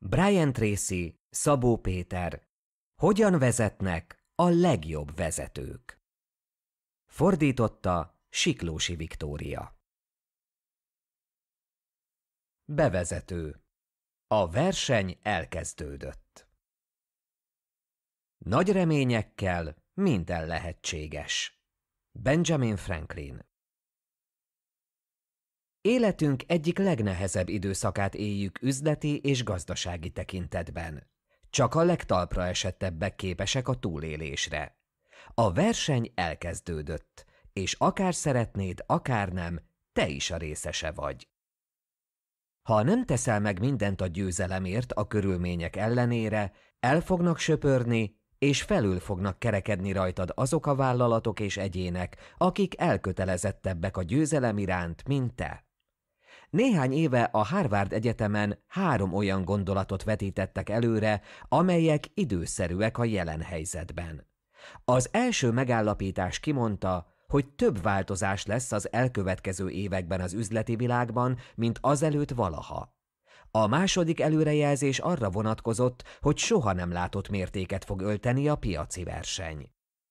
Brian Tracy, Szabó Péter. Hogyan vezetnek a legjobb vezetők? Fordította Siklósi Viktória. Bevezető. A verseny elkezdődött. Nagy reményekkel minden lehetséges. Benjamin Franklin Életünk egyik legnehezebb időszakát éljük üzleti és gazdasági tekintetben. Csak a legtalpra esettebbek képesek a túlélésre. A verseny elkezdődött, és akár szeretnéd, akár nem, te is a részese vagy. Ha nem teszel meg mindent a győzelemért a körülmények ellenére, el fognak söpörni, és felül fognak kerekedni rajtad azok a vállalatok és egyének, akik elkötelezettebbek a győzelem iránt, mint te. Néhány éve a Harvard Egyetemen három olyan gondolatot vetítettek előre, amelyek időszerűek a jelen helyzetben. Az első megállapítás kimondta, hogy több változás lesz az elkövetkező években az üzleti világban, mint azelőtt valaha. A második előrejelzés arra vonatkozott, hogy soha nem látott mértéket fog ölteni a piaci verseny.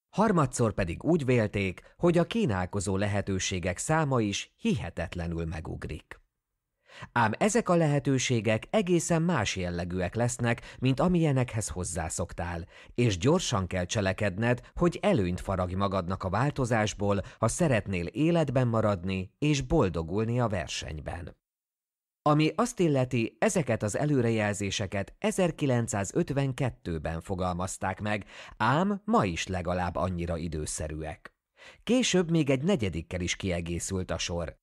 Harmadszor pedig úgy vélték, hogy a kínálkozó lehetőségek száma is hihetetlenül megugrik. Ám ezek a lehetőségek egészen más jellegűek lesznek, mint amilyenekhez hozzászoktál, és gyorsan kell cselekedned, hogy előnyt faragj magadnak a változásból, ha szeretnél életben maradni és boldogulni a versenyben. Ami azt illeti, ezeket az előrejelzéseket 1952-ben fogalmazták meg, ám ma is legalább annyira időszerűek. Később még egy negyedikkel is kiegészült a sor.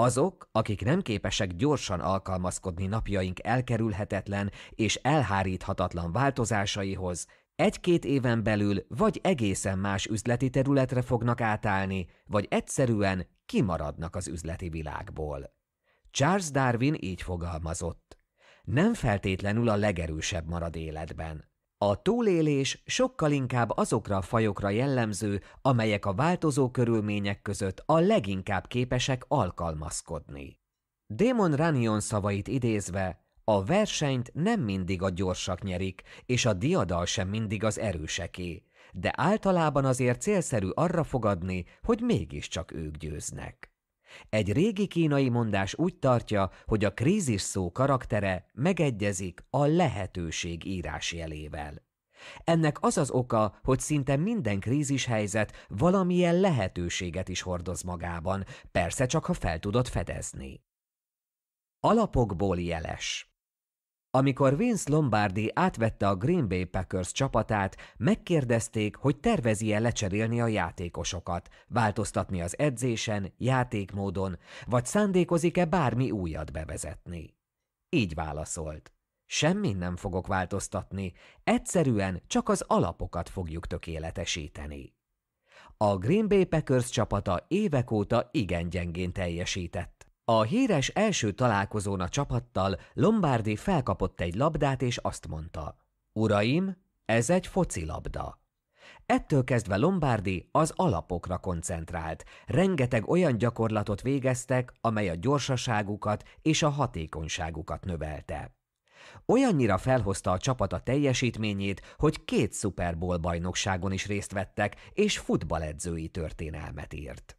Azok, akik nem képesek gyorsan alkalmazkodni napjaink elkerülhetetlen és elháríthatatlan változásaihoz, egy-két éven belül vagy egészen más üzleti területre fognak átállni, vagy egyszerűen kimaradnak az üzleti világból. Charles Darwin így fogalmazott. Nem feltétlenül a legerősebb marad életben. A túlélés sokkal inkább azokra a fajokra jellemző, amelyek a változó körülmények között a leginkább képesek alkalmazkodni. Démon Ranion szavait idézve, a versenyt nem mindig a gyorsak nyerik, és a diadal sem mindig az erőseké, de általában azért célszerű arra fogadni, hogy mégiscsak ők győznek. Egy régi kínai mondás úgy tartja, hogy a krízis szó karaktere megegyezik a lehetőség írásjelével. Ennek az az oka, hogy szinte minden krízishelyzet valamilyen lehetőséget is hordoz magában, persze csak ha fel tudod fedezni. Alapokból jeles amikor Vince Lombardi átvette a Green Bay Packers csapatát, megkérdezték, hogy tervezi-e lecserélni a játékosokat, változtatni az edzésen, játékmódon, vagy szándékozik-e bármi újat bevezetni. Így válaszolt. Semmi nem fogok változtatni, egyszerűen csak az alapokat fogjuk tökéletesíteni. A Green Bay Packers csapata évek óta igen gyengén teljesített a híres első találkozón a csapattal Lombardi felkapott egy labdát, és azt mondta, Uraim, ez egy focilabda. Ettől kezdve Lombardi az alapokra koncentrált, rengeteg olyan gyakorlatot végeztek, amely a gyorsaságukat és a hatékonyságukat növelte. Olyannyira felhozta a csapat a teljesítményét, hogy két szuperból bajnokságon is részt vettek, és futballedzői történelmet írt.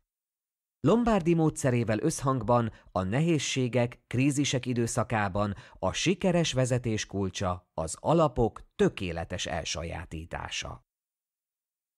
Lombardi módszerével összhangban a nehézségek, krízisek időszakában a sikeres vezetés kulcsa az alapok tökéletes elsajátítása.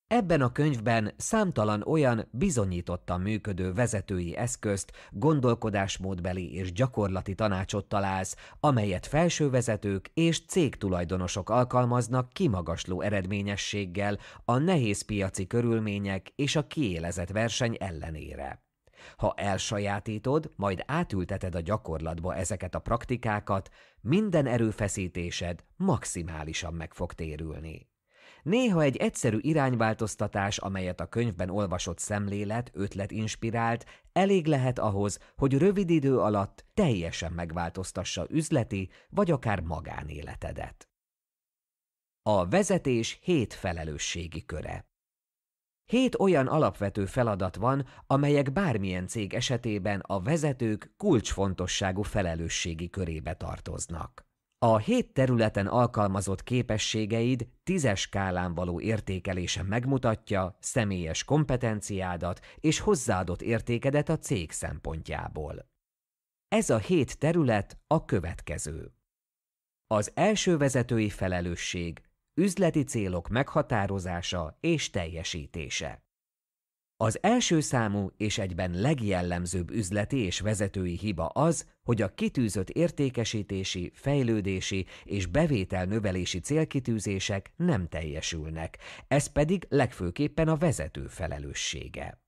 Ebben a könyvben számtalan olyan bizonyította működő vezetői eszközt, gondolkodásmódbeli és gyakorlati tanácsot találsz, amelyet felsővezetők és cégtulajdonosok alkalmaznak kimagasló eredményességgel a nehéz piaci körülmények és a kiélezett verseny ellenére. Ha elsajátítod, majd átülteted a gyakorlatba ezeket a praktikákat, minden erőfeszítésed maximálisan meg fog térülni. Néha egy egyszerű irányváltoztatás, amelyet a könyvben olvasott szemlélet, ötlet inspirált, elég lehet ahhoz, hogy rövid idő alatt teljesen megváltoztassa üzleti vagy akár magánéletedet. A vezetés hét felelősségi köre Hét olyan alapvető feladat van, amelyek bármilyen cég esetében a vezetők kulcsfontosságú felelősségi körébe tartoznak. A hét területen alkalmazott képességeid tízes skálán való értékelése megmutatja személyes kompetenciádat és hozzáadott értékedet a cég szempontjából. Ez a hét terület a következő. Az első vezetői felelősség üzleti célok meghatározása és teljesítése. Az első számú és egyben legjellemzőbb üzleti és vezetői hiba az, hogy a kitűzött értékesítési, fejlődési és növelési célkitűzések nem teljesülnek, ez pedig legfőképpen a vezető felelőssége.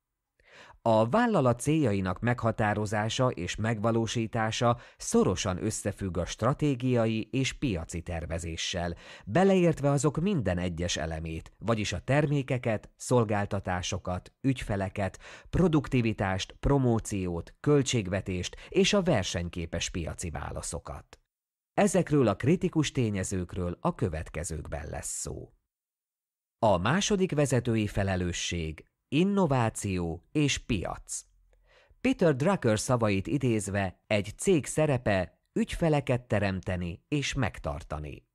A vállalat céljainak meghatározása és megvalósítása szorosan összefügg a stratégiai és piaci tervezéssel, beleértve azok minden egyes elemét, vagyis a termékeket, szolgáltatásokat, ügyfeleket, produktivitást, promóciót, költségvetést és a versenyképes piaci válaszokat. Ezekről a kritikus tényezőkről a következőkben lesz szó. A második vezetői felelősség innováció és piac. Peter Drucker szavait idézve egy cég szerepe ügyfeleket teremteni és megtartani.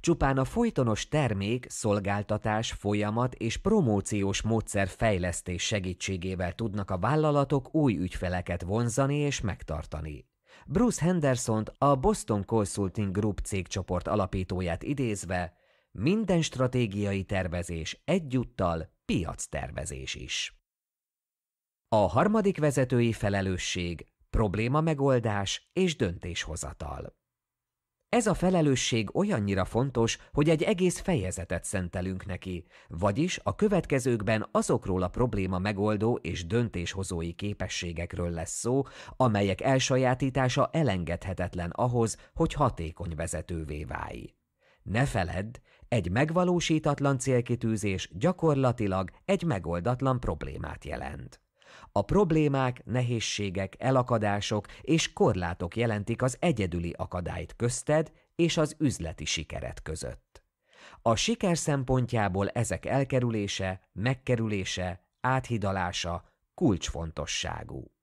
Csupán a folytonos termék, szolgáltatás, folyamat és promóciós módszer fejlesztés segítségével tudnak a vállalatok új ügyfeleket vonzani és megtartani. Bruce henderson a Boston Consulting Group cégcsoport alapítóját idézve, minden stratégiai tervezés egyúttal piactervezés is. A harmadik vezetői felelősség probléma megoldás és döntéshozatal. Ez a felelősség olyannyira fontos, hogy egy egész fejezetet szentelünk neki, vagyis a következőkben azokról a probléma megoldó és döntéshozói képességekről lesz szó, amelyek elsajátítása elengedhetetlen ahhoz, hogy hatékony vezetővé válj. Ne feledd, egy megvalósítatlan célkitűzés gyakorlatilag egy megoldatlan problémát jelent. A problémák, nehézségek, elakadások és korlátok jelentik az egyedüli akadályt közted és az üzleti sikeret között. A siker szempontjából ezek elkerülése, megkerülése, áthidalása kulcsfontosságú.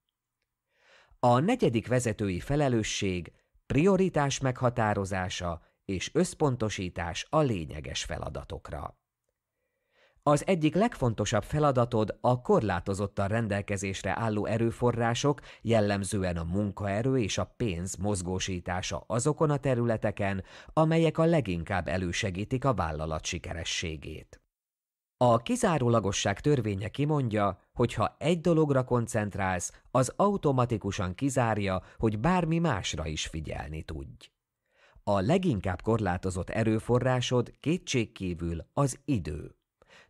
A negyedik vezetői felelősség prioritás meghatározása és összpontosítás a lényeges feladatokra. Az egyik legfontosabb feladatod a korlátozottan rendelkezésre álló erőforrások, jellemzően a munkaerő és a pénz mozgósítása azokon a területeken, amelyek a leginkább elősegítik a vállalat sikerességét. A kizárólagosság törvénye kimondja, hogy ha egy dologra koncentrálsz, az automatikusan kizárja, hogy bármi másra is figyelni tudj. A leginkább korlátozott erőforrásod kétségkívül az idő.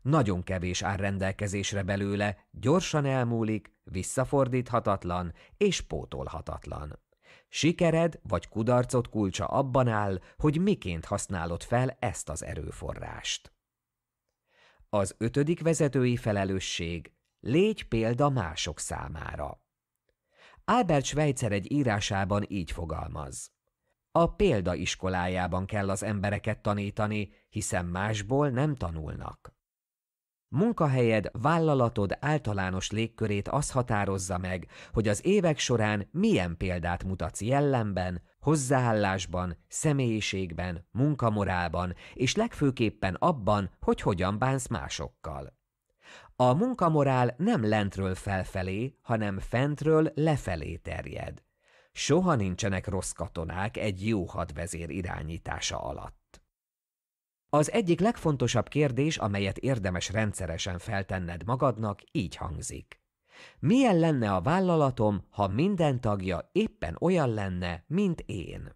Nagyon kevés áll rendelkezésre belőle, gyorsan elmúlik, visszafordíthatatlan és pótolhatatlan. Sikered vagy kudarcod kulcsa abban áll, hogy miként használod fel ezt az erőforrást. Az ötödik vezetői felelősség Légy példa mások számára. Albert Schweitzer egy írásában így fogalmaz. A példa iskolájában kell az embereket tanítani, hiszen másból nem tanulnak. Munkahelyed, vállalatod általános légkörét az határozza meg, hogy az évek során milyen példát mutatsz jellemben, hozzáállásban, személyiségben, munkamorálban, és legfőképpen abban, hogy hogyan bánsz másokkal. A munkamorál nem lentről felfelé, hanem fentről lefelé terjed soha nincsenek rossz katonák egy jó hadvezér irányítása alatt. Az egyik legfontosabb kérdés, amelyet érdemes rendszeresen feltenned magadnak, így hangzik. Milyen lenne a vállalatom, ha minden tagja éppen olyan lenne, mint én?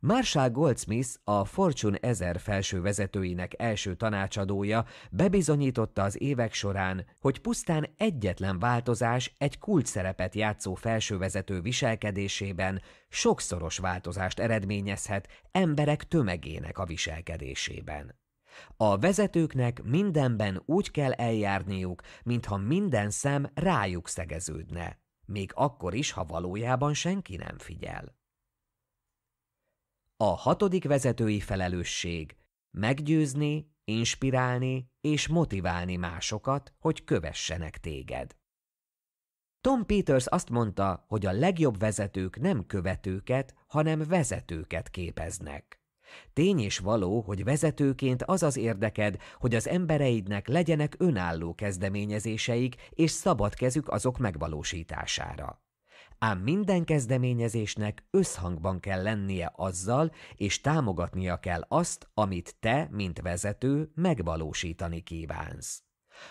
Marshall Goldsmith, a Fortune 1000 felső vezetőinek első tanácsadója bebizonyította az évek során, hogy pusztán egyetlen változás egy kulcsszerepet játszó felsővezető viselkedésében sokszoros változást eredményezhet emberek tömegének a viselkedésében. A vezetőknek mindenben úgy kell eljárniuk, mintha minden szem rájuk szegeződne, még akkor is, ha valójában senki nem figyel. A hatodik vezetői felelősség meggyőzni, inspirálni és motiválni másokat, hogy kövessenek téged. Tom Peters azt mondta, hogy a legjobb vezetők nem követőket, hanem vezetőket képeznek. Tény és való, hogy vezetőként az az érdeked, hogy az embereidnek legyenek önálló kezdeményezéseik és szabad kezük azok megvalósítására ám minden kezdeményezésnek összhangban kell lennie azzal, és támogatnia kell azt, amit te, mint vezető, megvalósítani kívánsz.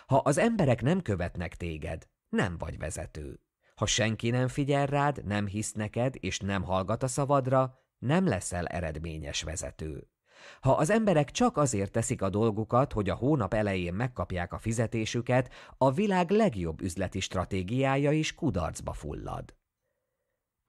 Ha az emberek nem követnek téged, nem vagy vezető. Ha senki nem figyel rád, nem hisz neked és nem hallgat a szavadra, nem leszel eredményes vezető. Ha az emberek csak azért teszik a dolgukat, hogy a hónap elején megkapják a fizetésüket, a világ legjobb üzleti stratégiája is kudarcba fullad.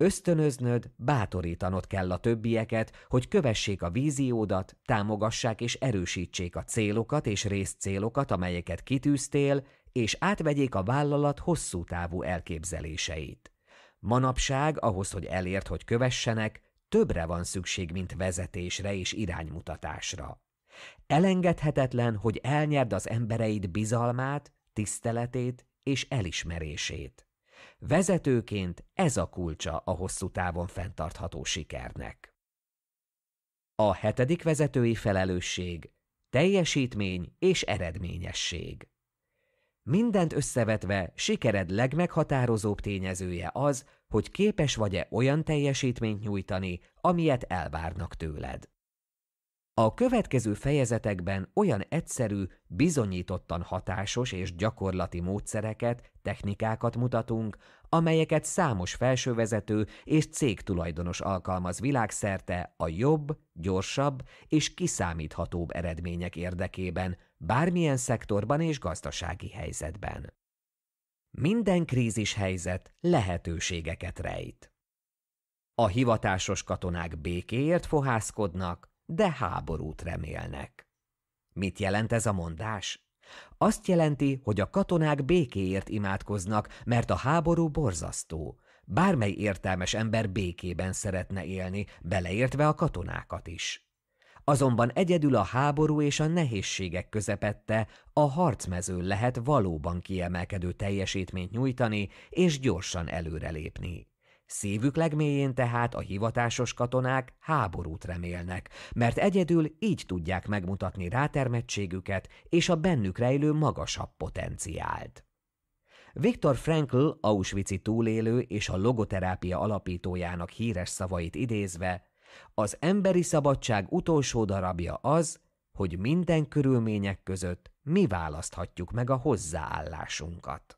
Ösztönöznöd, bátorítanod kell a többieket, hogy kövessék a víziódat, támogassák és erősítsék a célokat és részcélokat, amelyeket kitűztél, és átvegyék a vállalat hosszú távú elképzeléseit. Manapság ahhoz, hogy elért, hogy kövessenek, többre van szükség, mint vezetésre és iránymutatásra. Elengedhetetlen, hogy elnyerd az embereid bizalmát, tiszteletét és elismerését. Vezetőként ez a kulcsa a hosszú távon fenntartható sikernek. A hetedik vezetői felelősség teljesítmény és eredményesség. Mindent összevetve sikered legmeghatározóbb tényezője az, hogy képes vagy-e olyan teljesítményt nyújtani, amilyet elvárnak tőled. A következő fejezetekben olyan egyszerű, bizonyítottan hatásos és gyakorlati módszereket, technikákat mutatunk, amelyeket számos felsővezető és cégtulajdonos alkalmaz világszerte a jobb, gyorsabb és kiszámíthatóbb eredmények érdekében, bármilyen szektorban és gazdasági helyzetben. Minden krízis helyzet lehetőségeket rejt. A hivatásos katonák békéért fohászkodnak, de háborút remélnek. Mit jelent ez a mondás? Azt jelenti, hogy a katonák békéért imádkoznak, mert a háború borzasztó. Bármely értelmes ember békében szeretne élni, beleértve a katonákat is. Azonban egyedül a háború és a nehézségek közepette a harcmezőn lehet valóban kiemelkedő teljesítményt nyújtani és gyorsan előrelépni. Szívük legmélyén tehát a hivatásos katonák háborút remélnek, mert egyedül így tudják megmutatni rátermettségüket és a bennük rejlő magasabb potenciált. Viktor Frankl, Auschwitz-i túlélő és a logoterápia alapítójának híres szavait idézve, az emberi szabadság utolsó darabja az, hogy minden körülmények között mi választhatjuk meg a hozzáállásunkat.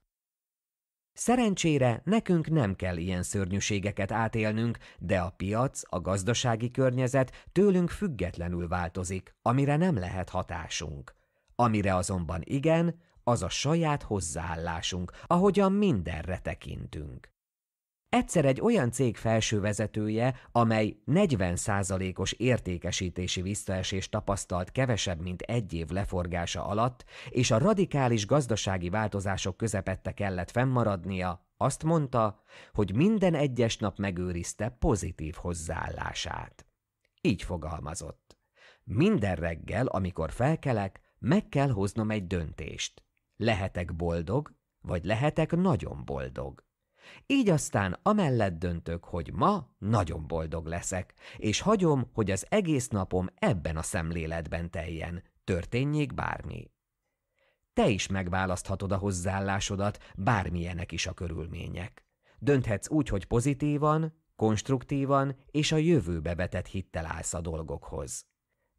Szerencsére nekünk nem kell ilyen szörnyűségeket átélnünk, de a piac, a gazdasági környezet tőlünk függetlenül változik, amire nem lehet hatásunk. Amire azonban igen, az a saját hozzáállásunk, ahogyan mindenre tekintünk. Egyszer egy olyan cég felső vezetője, amely 40%-os értékesítési visszaesést tapasztalt kevesebb, mint egy év leforgása alatt, és a radikális gazdasági változások közepette kellett fennmaradnia, azt mondta, hogy minden egyes nap megőrizte pozitív hozzáállását. Így fogalmazott. Minden reggel, amikor felkelek, meg kell hoznom egy döntést. Lehetek boldog, vagy lehetek nagyon boldog. Így aztán amellett döntök, hogy ma nagyon boldog leszek, és hagyom, hogy az egész napom ebben a szemléletben teljen, történjék bármi. Te is megválaszthatod a hozzáállásodat, bármilyenek is a körülmények. Dönthetsz úgy, hogy pozitívan, konstruktívan és a jövőbe vetett hittel állsz a dolgokhoz.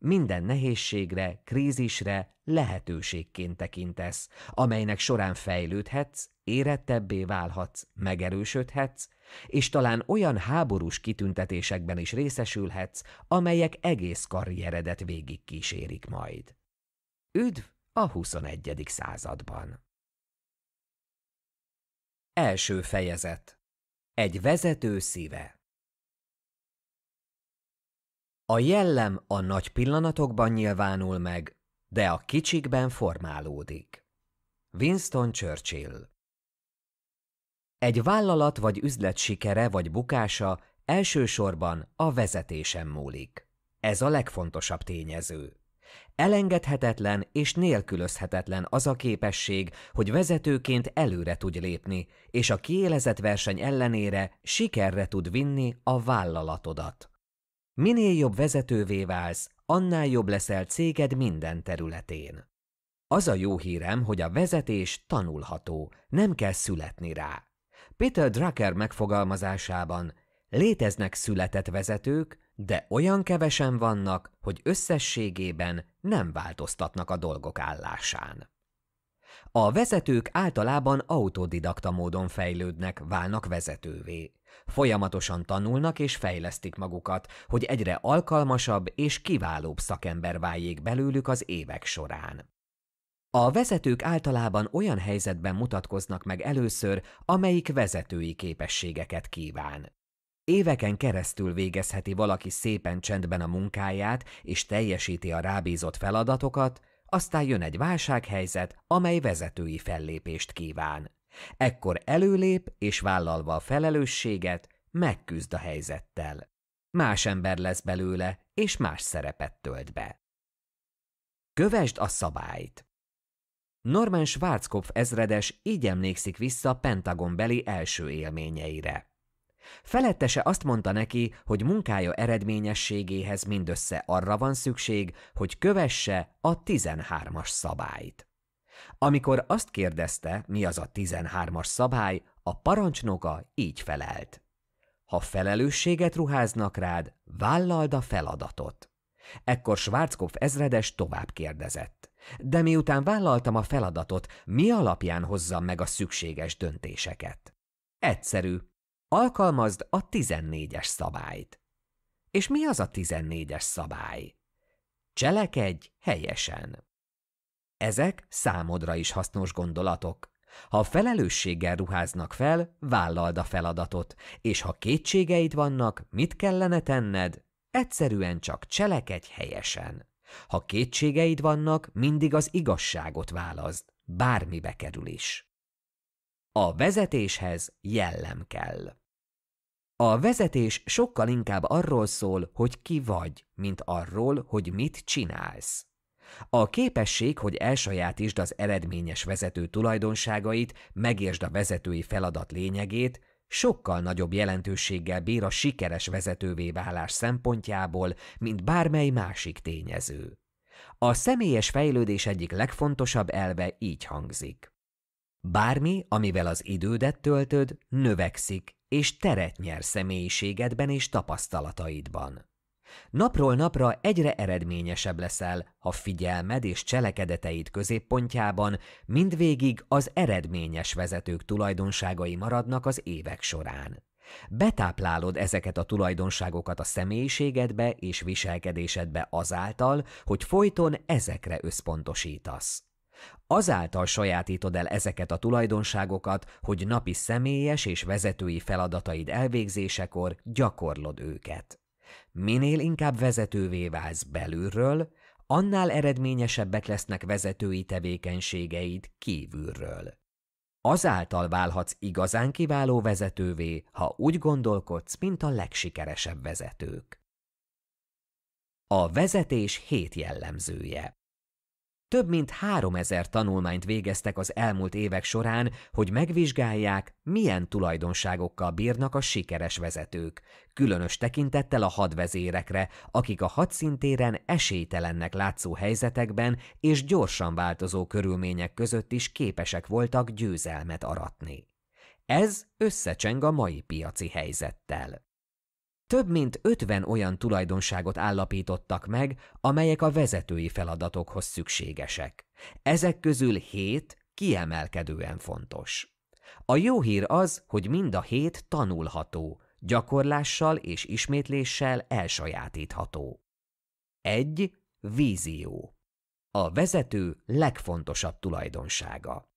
Minden nehézségre, krízisre lehetőségként tekintesz, amelynek során fejlődhetsz, érettebbé válhatsz, megerősödhetsz, és talán olyan háborús kitüntetésekben is részesülhetsz, amelyek egész karrieredet végig kísérik majd. Üdv a 21. században! Első fejezet Egy vezető szíve a jellem a nagy pillanatokban nyilvánul meg, de a kicsikben formálódik. Winston Churchill Egy vállalat vagy üzlet sikere vagy bukása elsősorban a vezetésen múlik. Ez a legfontosabb tényező. Elengedhetetlen és nélkülözhetetlen az a képesség, hogy vezetőként előre tud lépni, és a kiélezett verseny ellenére sikerre tud vinni a vállalatodat. Minél jobb vezetővé válsz, annál jobb leszel céged minden területén. Az a jó hírem, hogy a vezetés tanulható, nem kell születni rá. Peter Drucker megfogalmazásában léteznek született vezetők, de olyan kevesen vannak, hogy összességében nem változtatnak a dolgok állásán. A vezetők általában autodidakta módon fejlődnek, válnak vezetővé. Folyamatosan tanulnak és fejlesztik magukat, hogy egyre alkalmasabb és kiválóbb szakember váljék belőlük az évek során. A vezetők általában olyan helyzetben mutatkoznak meg először, amelyik vezetői képességeket kíván. Éveken keresztül végezheti valaki szépen csendben a munkáját, és teljesíti a rábízott feladatokat, aztán jön egy válsághelyzet, amely vezetői fellépést kíván. Ekkor előlép és vállalva a felelősséget, megküzd a helyzettel. Más ember lesz belőle, és más szerepet tölt be. Kövesd a szabályt! Norman Schwarzkopf ezredes így emlékszik vissza a Pentagon beli első élményeire. Felettese azt mondta neki, hogy munkája eredményességéhez mindössze arra van szükség, hogy kövesse a 13-as szabályt. Amikor azt kérdezte, mi az a 13-as szabály, a parancsnoka így felelt. Ha felelősséget ruháznak rád, vállald a feladatot. Ekkor Schwarzkopf ezredes tovább kérdezett. De miután vállaltam a feladatot, mi alapján hozzam meg a szükséges döntéseket? Egyszerű. Alkalmazd a 14-es szabályt. És mi az a 14-es szabály? Cselekedj helyesen. Ezek számodra is hasznos gondolatok. Ha felelősséggel ruháznak fel, vállald a feladatot, és ha kétségeid vannak, mit kellene tenned? Egyszerűen csak cselekedj helyesen. Ha kétségeid vannak, mindig az igazságot válaszd, bármibe kerül is. A vezetéshez jellem kell. A vezetés sokkal inkább arról szól, hogy ki vagy, mint arról, hogy mit csinálsz. A képesség, hogy elsajátítsd az eredményes vezető tulajdonságait, megértsd a vezetői feladat lényegét, sokkal nagyobb jelentőséggel bír a sikeres vezetővé válás szempontjából, mint bármely másik tényező. A személyes fejlődés egyik legfontosabb elve így hangzik. Bármi, amivel az idődet töltöd, növekszik és teret nyer személyiségedben és tapasztalataidban. Napról napra egyre eredményesebb leszel, ha figyelmed és cselekedeteid középpontjában mindvégig az eredményes vezetők tulajdonságai maradnak az évek során. Betáplálod ezeket a tulajdonságokat a személyiségedbe és viselkedésedbe azáltal, hogy folyton ezekre összpontosítasz. Azáltal sajátítod el ezeket a tulajdonságokat, hogy napi személyes és vezetői feladataid elvégzésekor gyakorlod őket. Minél inkább vezetővé válsz belülről, annál eredményesebbek lesznek vezetői tevékenységeid kívülről. Azáltal válhatsz igazán kiváló vezetővé, ha úgy gondolkodsz, mint a legsikeresebb vezetők. A vezetés hét jellemzője több mint három ezer tanulmányt végeztek az elmúlt évek során, hogy megvizsgálják, milyen tulajdonságokkal bírnak a sikeres vezetők, különös tekintettel a hadvezérekre, akik a hadszintéren esélytelennek látszó helyzetekben és gyorsan változó körülmények között is képesek voltak győzelmet aratni. Ez összecseng a mai piaci helyzettel. Több mint 50 olyan tulajdonságot állapítottak meg, amelyek a vezetői feladatokhoz szükségesek. Ezek közül hét kiemelkedően fontos. A jó hír az, hogy mind a hét tanulható, gyakorlással és ismétléssel elsajátítható. 1. Vízió. A vezető legfontosabb tulajdonsága.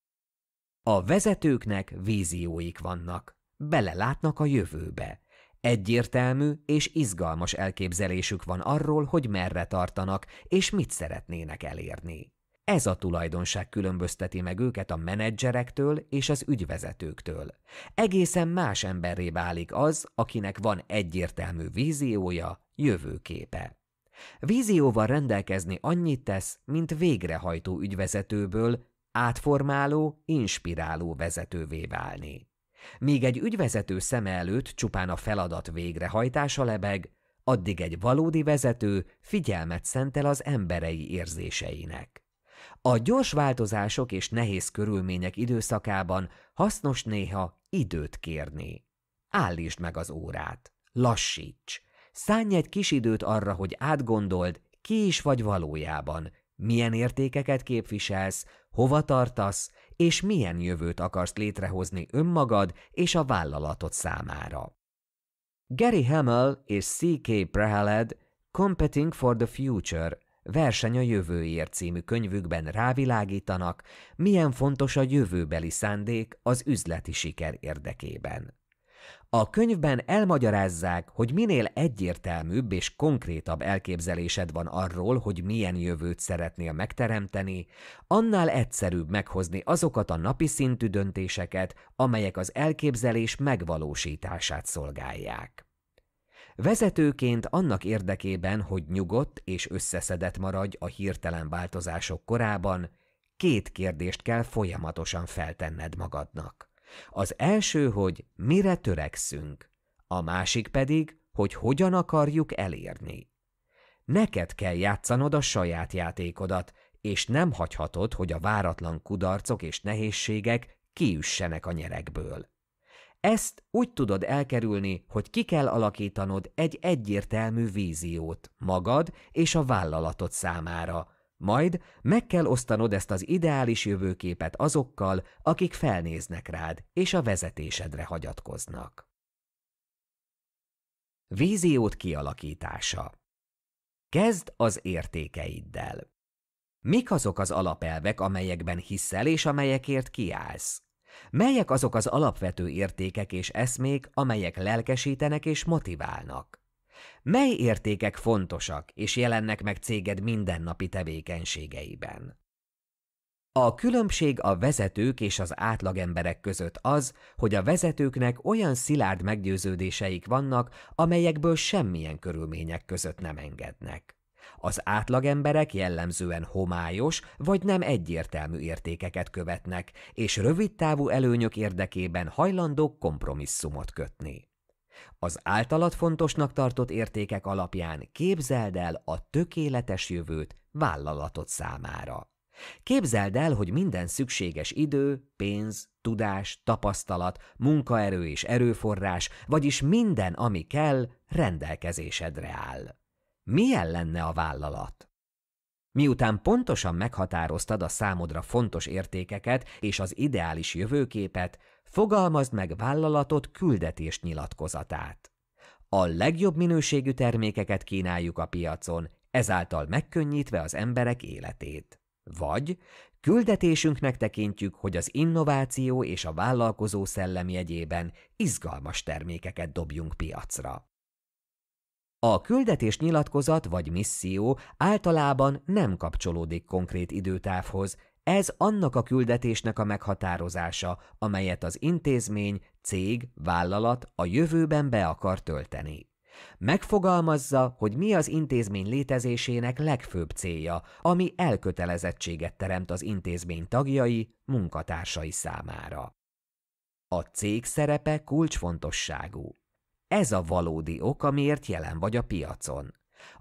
A vezetőknek vízióik vannak, belelátnak a jövőbe, Egyértelmű és izgalmas elképzelésük van arról, hogy merre tartanak és mit szeretnének elérni. Ez a tulajdonság különbözteti meg őket a menedzserektől és az ügyvezetőktől. Egészen más emberré válik az, akinek van egyértelmű víziója, jövőképe. Vízióval rendelkezni annyit tesz, mint végrehajtó ügyvezetőből átformáló, inspiráló vezetővé válni. Míg egy ügyvezető szeme előtt csupán a feladat végrehajtása lebeg, addig egy valódi vezető figyelmet szentel az emberei érzéseinek. A gyors változások és nehéz körülmények időszakában hasznos néha időt kérni. Állítsd meg az órát, lassíts, szánj egy kis időt arra, hogy átgondold, ki is vagy valójában, milyen értékeket képviselsz, hova tartasz, és milyen jövőt akarsz létrehozni önmagad és a vállalatod számára. Gary Hamel és C.K. Prehaled Competing for the Future Verseny a jövőért című könyvükben rávilágítanak, milyen fontos a jövőbeli szándék az üzleti siker érdekében. A könyvben elmagyarázzák, hogy minél egyértelműbb és konkrétabb elképzelésed van arról, hogy milyen jövőt szeretnél megteremteni, annál egyszerűbb meghozni azokat a napi szintű döntéseket, amelyek az elképzelés megvalósítását szolgálják. Vezetőként annak érdekében, hogy nyugodt és összeszedett maradj a hirtelen változások korában, két kérdést kell folyamatosan feltenned magadnak. Az első, hogy mire törekszünk, a másik pedig, hogy hogyan akarjuk elérni. Neked kell játszanod a saját játékodat, és nem hagyhatod, hogy a váratlan kudarcok és nehézségek kiüssenek a nyerekből. Ezt úgy tudod elkerülni, hogy ki kell alakítanod egy egyértelmű víziót magad és a vállalatod számára, majd meg kell osztanod ezt az ideális jövőképet azokkal, akik felnéznek rád és a vezetésedre hagyatkoznak. Víziót kialakítása Kezd az értékeiddel. Mik azok az alapelvek, amelyekben hiszel és amelyekért kiállsz? Melyek azok az alapvető értékek és eszmék, amelyek lelkesítenek és motiválnak? Mely értékek fontosak és jelennek meg céged mindennapi tevékenységeiben? A különbség a vezetők és az átlagemberek között az, hogy a vezetőknek olyan szilárd meggyőződéseik vannak, amelyekből semmilyen körülmények között nem engednek. Az átlagemberek jellemzően homályos vagy nem egyértelmű értékeket követnek, és rövidtávú előnyök érdekében hajlandók kompromisszumot kötni. Az általad fontosnak tartott értékek alapján képzeld el a tökéletes jövőt vállalatot számára. Képzeld el, hogy minden szükséges idő, pénz, tudás, tapasztalat, munkaerő és erőforrás, vagyis minden, ami kell, rendelkezésedre áll. Milyen lenne a vállalat? Miután pontosan meghatároztad a számodra fontos értékeket és az ideális jövőképet, Fogalmazd meg vállalatod küldetés nyilatkozatát. A legjobb minőségű termékeket kínáljuk a piacon, ezáltal megkönnyítve az emberek életét. Vagy küldetésünknek tekintjük, hogy az innováció és a vállalkozó szellem jegyében izgalmas termékeket dobjunk piacra. A küldetés nyilatkozat vagy misszió általában nem kapcsolódik konkrét időtávhoz, ez annak a küldetésnek a meghatározása, amelyet az intézmény, cég, vállalat a jövőben be akar tölteni. Megfogalmazza, hogy mi az intézmény létezésének legfőbb célja, ami elkötelezettséget teremt az intézmény tagjai, munkatársai számára. A cég szerepe kulcsfontosságú. Ez a valódi ok, amiért jelen vagy a piacon.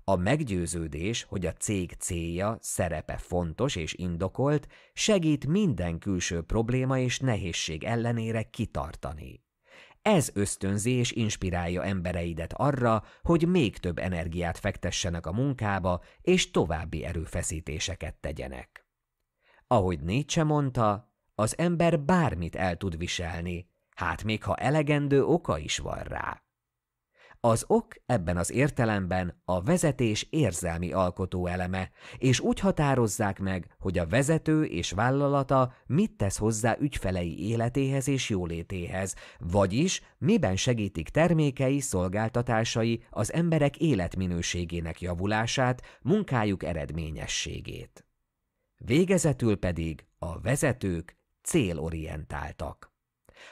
A meggyőződés, hogy a cég célja, szerepe fontos és indokolt, segít minden külső probléma és nehézség ellenére kitartani. Ez ösztönzi és inspirálja embereidet arra, hogy még több energiát fektessenek a munkába, és további erőfeszítéseket tegyenek. Ahogy Nietzsche mondta, az ember bármit el tud viselni, hát még ha elegendő oka is van rá. Az ok ebben az értelemben a vezetés érzelmi alkotó eleme, és úgy határozzák meg, hogy a vezető és vállalata mit tesz hozzá ügyfelei életéhez és jólétéhez, vagyis miben segítik termékei, szolgáltatásai az emberek életminőségének javulását, munkájuk eredményességét. Végezetül pedig a vezetők célorientáltak.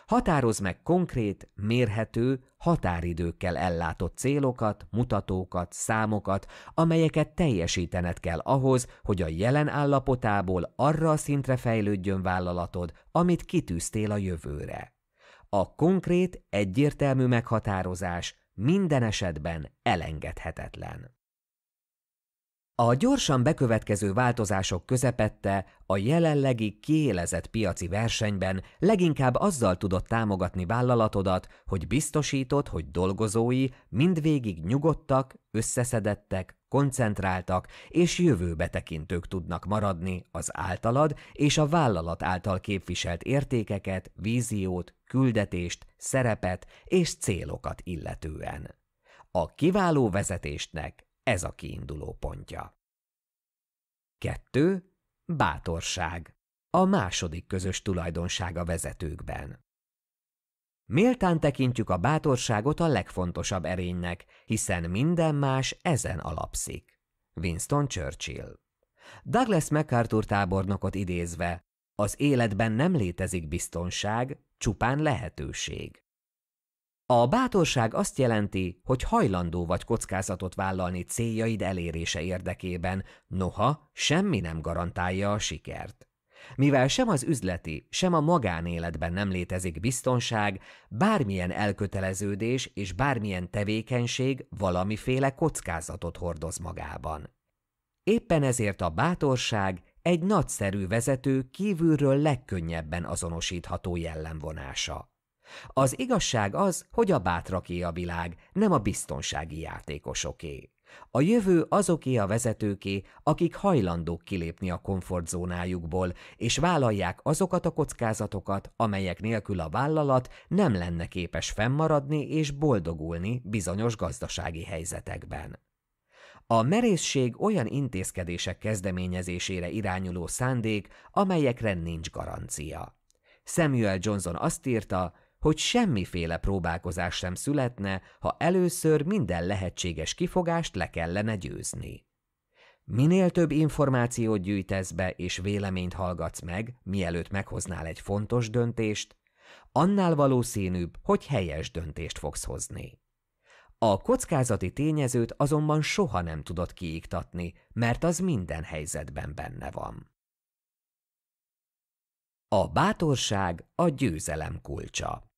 Határoz meg konkrét, mérhető, határidőkkel ellátott célokat, mutatókat, számokat, amelyeket teljesítened kell ahhoz, hogy a jelen állapotából arra a szintre fejlődjön vállalatod, amit kitűztél a jövőre. A konkrét, egyértelmű meghatározás minden esetben elengedhetetlen. A gyorsan bekövetkező változások közepette a jelenlegi kiélezett piaci versenyben leginkább azzal tudott támogatni vállalatodat, hogy biztosított, hogy dolgozói mindvégig nyugodtak, összeszedettek, koncentráltak és jövőbe tekintők tudnak maradni az általad és a vállalat által képviselt értékeket, víziót, küldetést, szerepet és célokat illetően. A kiváló vezetésnek ez a kiinduló pontja. 2. Bátorság. A második közös tulajdonság a vezetőkben. Méltán tekintjük a bátorságot a legfontosabb erénynek, hiszen minden más ezen alapszik. Winston Churchill Douglas MacArthur tábornokot idézve, az életben nem létezik biztonság, csupán lehetőség. A bátorság azt jelenti, hogy hajlandó vagy kockázatot vállalni céljaid elérése érdekében, noha semmi nem garantálja a sikert. Mivel sem az üzleti, sem a magánéletben nem létezik biztonság, bármilyen elköteleződés és bármilyen tevékenység valamiféle kockázatot hordoz magában. Éppen ezért a bátorság egy nagyszerű vezető kívülről legkönnyebben azonosítható jellemvonása. Az igazság az, hogy a bátraké a világ, nem a biztonsági játékosoké. A jövő azoké a vezetőké, akik hajlandók kilépni a komfortzónájukból, és vállalják azokat a kockázatokat, amelyek nélkül a vállalat nem lenne képes fennmaradni és boldogulni bizonyos gazdasági helyzetekben. A merészség olyan intézkedések kezdeményezésére irányuló szándék, amelyekre nincs garancia. Samuel Johnson azt írta, hogy semmiféle próbálkozás sem születne, ha először minden lehetséges kifogást le kellene győzni. Minél több információt gyűjtesz be és véleményt hallgatsz meg, mielőtt meghoznál egy fontos döntést, annál valószínűbb, hogy helyes döntést fogsz hozni. A kockázati tényezőt azonban soha nem tudod kiiktatni, mert az minden helyzetben benne van. A bátorság a győzelem kulcsa.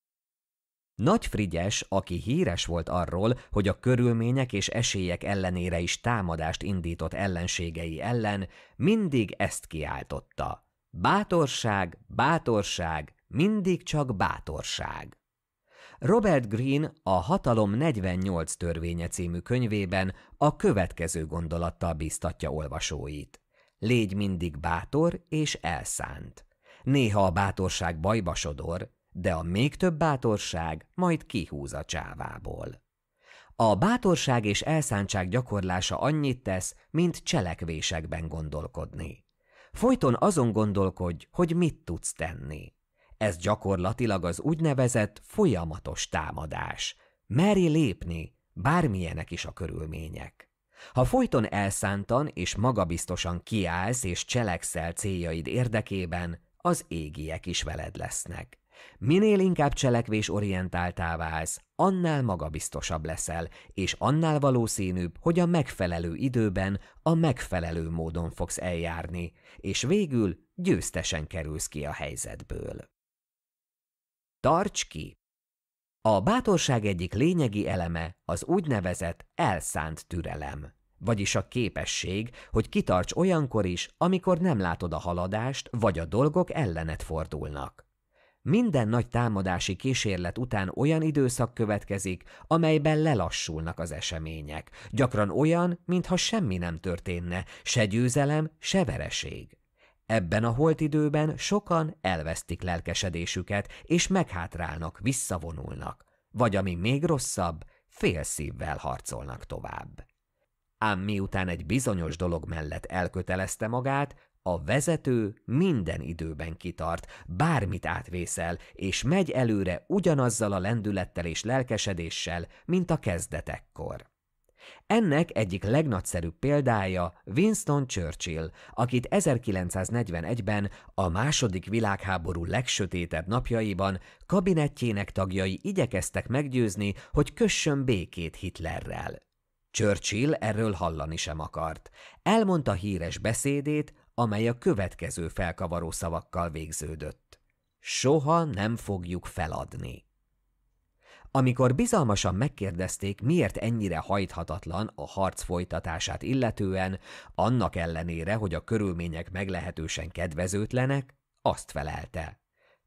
Nagy Frigyes, aki híres volt arról, hogy a körülmények és esélyek ellenére is támadást indított ellenségei ellen, mindig ezt kiáltotta. Bátorság, bátorság, mindig csak bátorság. Robert Green a Hatalom 48 törvénye című könyvében a következő gondolattal biztatja olvasóit. Légy mindig bátor és elszánt. Néha a bátorság bajba sodor, de a még több bátorság majd kihúz a csávából. A bátorság és elszántság gyakorlása annyit tesz, mint cselekvésekben gondolkodni. Folyton azon gondolkodj, hogy mit tudsz tenni. Ez gyakorlatilag az úgynevezett folyamatos támadás. Merj lépni, bármilyenek is a körülmények. Ha folyton elszántan és magabiztosan kiállsz és cselekszel céljaid érdekében, az égiek is veled lesznek. Minél inkább orientáltá válsz, annál magabiztosabb leszel, és annál valószínűbb, hogy a megfelelő időben, a megfelelő módon fogsz eljárni, és végül győztesen kerülsz ki a helyzetből. Tarts ki! A bátorság egyik lényegi eleme az úgynevezett elszánt türelem vagyis a képesség, hogy kitarts olyankor is, amikor nem látod a haladást, vagy a dolgok ellenet fordulnak. Minden nagy támadási kísérlet után olyan időszak következik, amelyben lelassulnak az események, gyakran olyan, mintha semmi nem történne, se győzelem, se vereség. Ebben a holt időben sokan elvesztik lelkesedésüket, és meghátrálnak, visszavonulnak, vagy ami még rosszabb, félszívvel harcolnak tovább. Ám miután egy bizonyos dolog mellett elkötelezte magát, a vezető minden időben kitart, bármit átvészel, és megy előre ugyanazzal a lendülettel és lelkesedéssel, mint a kezdetekkor. Ennek egyik legnagyszerűbb példája Winston Churchill, akit 1941-ben a második világháború legsötétebb napjaiban kabinettjének tagjai igyekeztek meggyőzni, hogy kössön békét Hitlerrel. Churchill erről hallani sem akart. Elmondta híres beszédét, amely a következő felkavaró szavakkal végződött. Soha nem fogjuk feladni. Amikor bizalmasan megkérdezték, miért ennyire hajthatatlan a harc folytatását illetően, annak ellenére, hogy a körülmények meglehetősen kedvezőtlenek, azt felelte.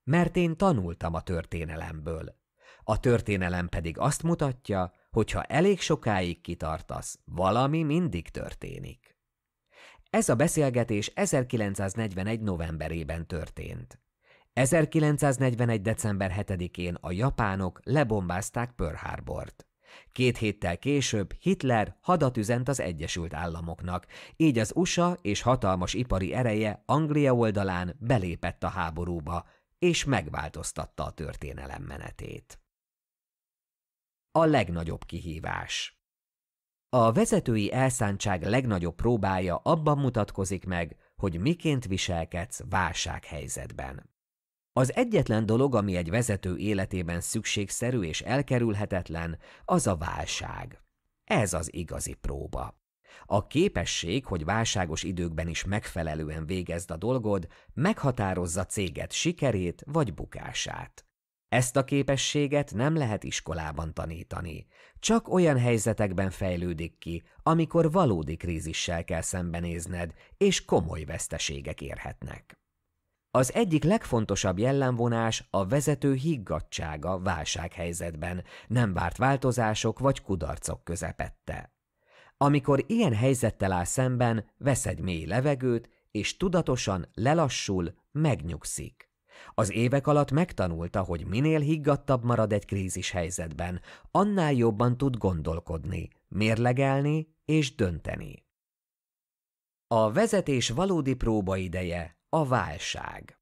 Mert én tanultam a történelemből. A történelem pedig azt mutatja, hogy ha elég sokáig kitartasz, valami mindig történik. Ez a beszélgetés 1941. novemberében történt. 1941. december 7-én a japánok lebombázták Pearl Harbort. Két héttel később Hitler hadat üzent az Egyesült Államoknak, így az USA és hatalmas ipari ereje Anglia oldalán belépett a háborúba, és megváltoztatta a történelem menetét. A legnagyobb kihívás – a vezetői elszántság legnagyobb próbája abban mutatkozik meg, hogy miként viselkedsz válsághelyzetben. Az egyetlen dolog, ami egy vezető életében szükségszerű és elkerülhetetlen, az a válság. Ez az igazi próba. A képesség, hogy válságos időkben is megfelelően végezd a dolgod, meghatározza céged sikerét vagy bukását. Ezt a képességet nem lehet iskolában tanítani. Csak olyan helyzetekben fejlődik ki, amikor valódi krízissel kell szembenézned, és komoly veszteségek érhetnek. Az egyik legfontosabb jellemvonás a vezető higgadtsága válsághelyzetben, nem várt változások vagy kudarcok közepette. Amikor ilyen helyzettel áll szemben, vesz egy mély levegőt, és tudatosan lelassul, megnyugszik. Az évek alatt megtanulta, hogy minél higgadtabb marad egy krízis helyzetben, annál jobban tud gondolkodni, mérlegelni és dönteni. A vezetés valódi próbaideje a válság.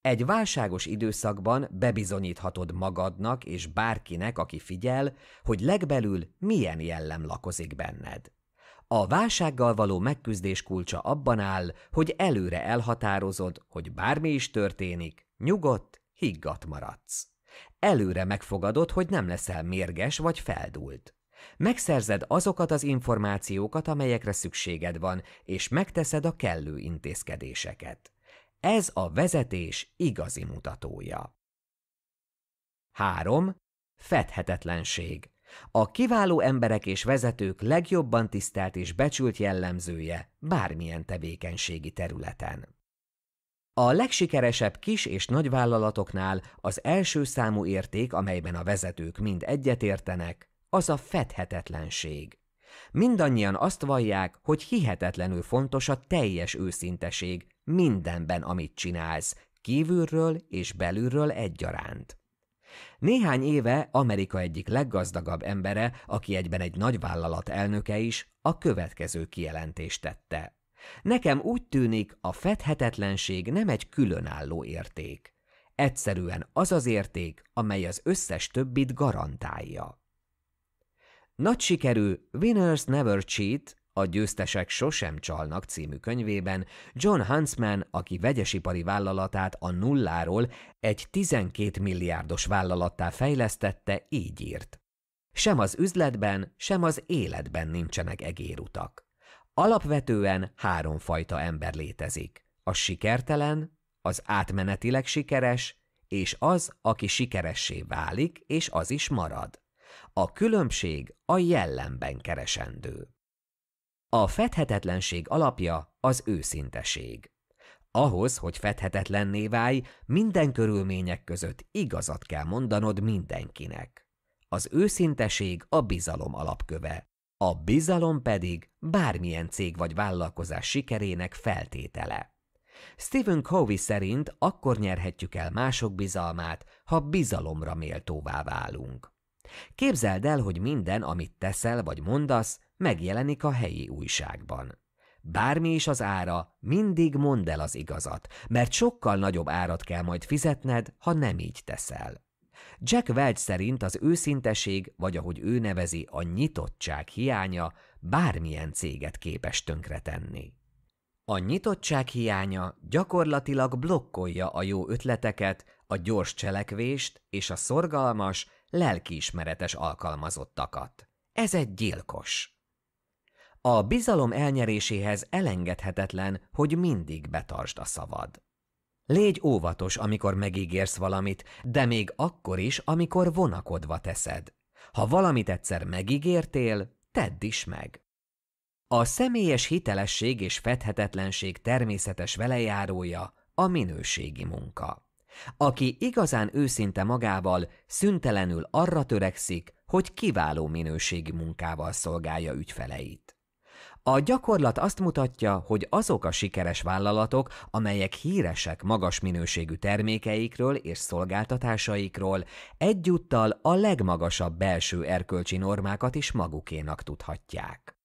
Egy válságos időszakban bebizonyíthatod magadnak és bárkinek, aki figyel, hogy legbelül milyen jellem lakozik benned. A válsággal való megküzdés kulcsa abban áll, hogy előre elhatározod, hogy bármi is történik, nyugodt, higgadt maradsz. Előre megfogadod, hogy nem leszel mérges vagy feldult. Megszerzed azokat az információkat, amelyekre szükséged van, és megteszed a kellő intézkedéseket. Ez a vezetés igazi mutatója. 3. Fedhetetlenség a kiváló emberek és vezetők legjobban tisztelt és becsült jellemzője bármilyen tevékenységi területen. A legsikeresebb kis és nagyvállalatoknál az első számú érték, amelyben a vezetők mind egyetértenek, az a fedhetetlenség. Mindannyian azt vallják, hogy hihetetlenül fontos a teljes őszinteség mindenben, amit csinálsz, kívülről és belülről egyaránt. Néhány éve Amerika egyik leggazdagabb embere, aki egyben egy nagyvállalat elnöke is, a következő kijelentést tette. Nekem úgy tűnik, a fedhetetlenség nem egy különálló érték. Egyszerűen az az érték, amely az összes többit garantálja. Nagy sikerű Winners Never Cheat a Győztesek sosem csalnak című könyvében John Huntsman, aki vegyesipari vállalatát a nulláról egy 12 milliárdos vállalattá fejlesztette, így írt. Sem az üzletben, sem az életben nincsenek egérutak. Alapvetően három fajta ember létezik. A sikertelen, az átmenetileg sikeres, és az, aki sikeressé válik, és az is marad. A különbség a jellemben keresendő. A fedhetetlenség alapja az őszinteség. Ahhoz, hogy fedhetetlenné válj, minden körülmények között igazat kell mondanod mindenkinek. Az őszinteség a bizalom alapköve, a bizalom pedig bármilyen cég vagy vállalkozás sikerének feltétele. Stephen Covey szerint akkor nyerhetjük el mások bizalmát, ha bizalomra méltóvá válunk. Képzeld el, hogy minden, amit teszel vagy mondasz, megjelenik a helyi újságban. Bármi is az ára, mindig mondd el az igazat, mert sokkal nagyobb árat kell majd fizetned, ha nem így teszel. Jack Welch szerint az őszinteség, vagy ahogy ő nevezi, a nyitottság hiánya bármilyen céget képes tönkretenni. A nyitottság hiánya gyakorlatilag blokkolja a jó ötleteket, a gyors cselekvést és a szorgalmas, lelkiismeretes alkalmazottakat. Ez egy gyilkos. A bizalom elnyeréséhez elengedhetetlen, hogy mindig betartsd a szavad. Légy óvatos, amikor megígérsz valamit, de még akkor is, amikor vonakodva teszed. Ha valamit egyszer megígértél, tedd is meg. A személyes hitelesség és fedhetetlenség természetes velejárója a minőségi munka. Aki igazán őszinte magával, szüntelenül arra törekszik, hogy kiváló minőségi munkával szolgálja ügyfeleit. A gyakorlat azt mutatja, hogy azok a sikeres vállalatok, amelyek híresek magas minőségű termékeikről és szolgáltatásaikról, egyúttal a legmagasabb belső erkölcsi normákat is magukénak tudhatják.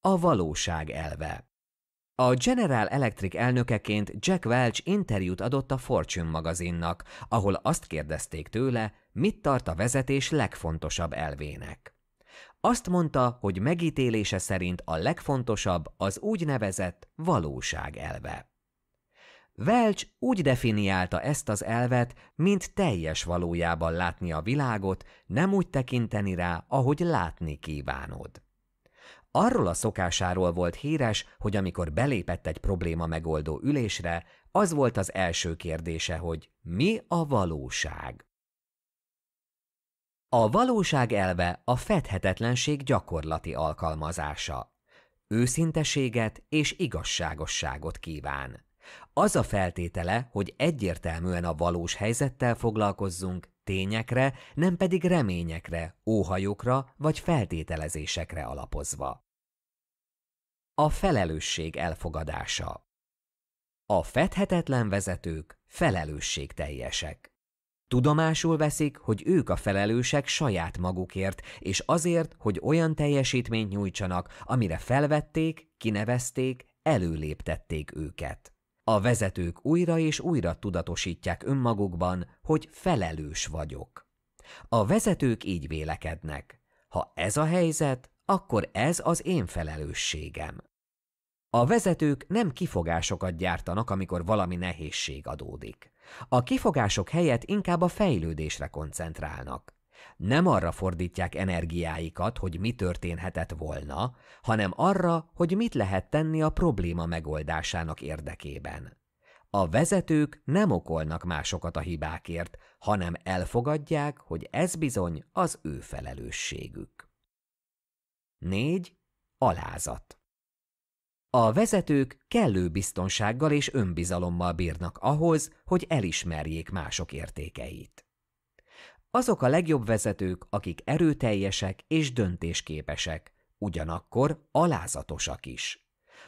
A valóság elve a General Electric elnökeként Jack Welch interjút adott a Fortune magazinnak, ahol azt kérdezték tőle, mit tart a vezetés legfontosabb elvének. Azt mondta, hogy megítélése szerint a legfontosabb az úgynevezett valóság elve. Welch úgy definiálta ezt az elvet, mint teljes valójában látni a világot, nem úgy tekinteni rá, ahogy látni kívánod. Arról a szokásáról volt híres, hogy amikor belépett egy probléma megoldó ülésre, az volt az első kérdése, hogy mi a valóság? A valóság elve a fedhetetlenség gyakorlati alkalmazása. Őszinteséget és igazságosságot kíván. Az a feltétele, hogy egyértelműen a valós helyzettel foglalkozzunk, tényekre, nem pedig reményekre, óhajokra vagy feltételezésekre alapozva. A felelősség elfogadása A fedhetetlen vezetők felelősségteljesek. Tudomásul veszik, hogy ők a felelősek saját magukért, és azért, hogy olyan teljesítményt nyújtsanak, amire felvették, kinevezték, előléptették őket. A vezetők újra és újra tudatosítják önmagukban, hogy felelős vagyok. A vezetők így vélekednek. Ha ez a helyzet, akkor ez az én felelősségem. A vezetők nem kifogásokat gyártanak, amikor valami nehézség adódik. A kifogások helyett inkább a fejlődésre koncentrálnak. Nem arra fordítják energiáikat, hogy mi történhetett volna, hanem arra, hogy mit lehet tenni a probléma megoldásának érdekében. A vezetők nem okolnak másokat a hibákért, hanem elfogadják, hogy ez bizony az ő felelősségük. 4. Alázat a vezetők kellő biztonsággal és önbizalommal bírnak ahhoz, hogy elismerjék mások értékeit. Azok a legjobb vezetők, akik erőteljesek és döntésképesek, ugyanakkor alázatosak is.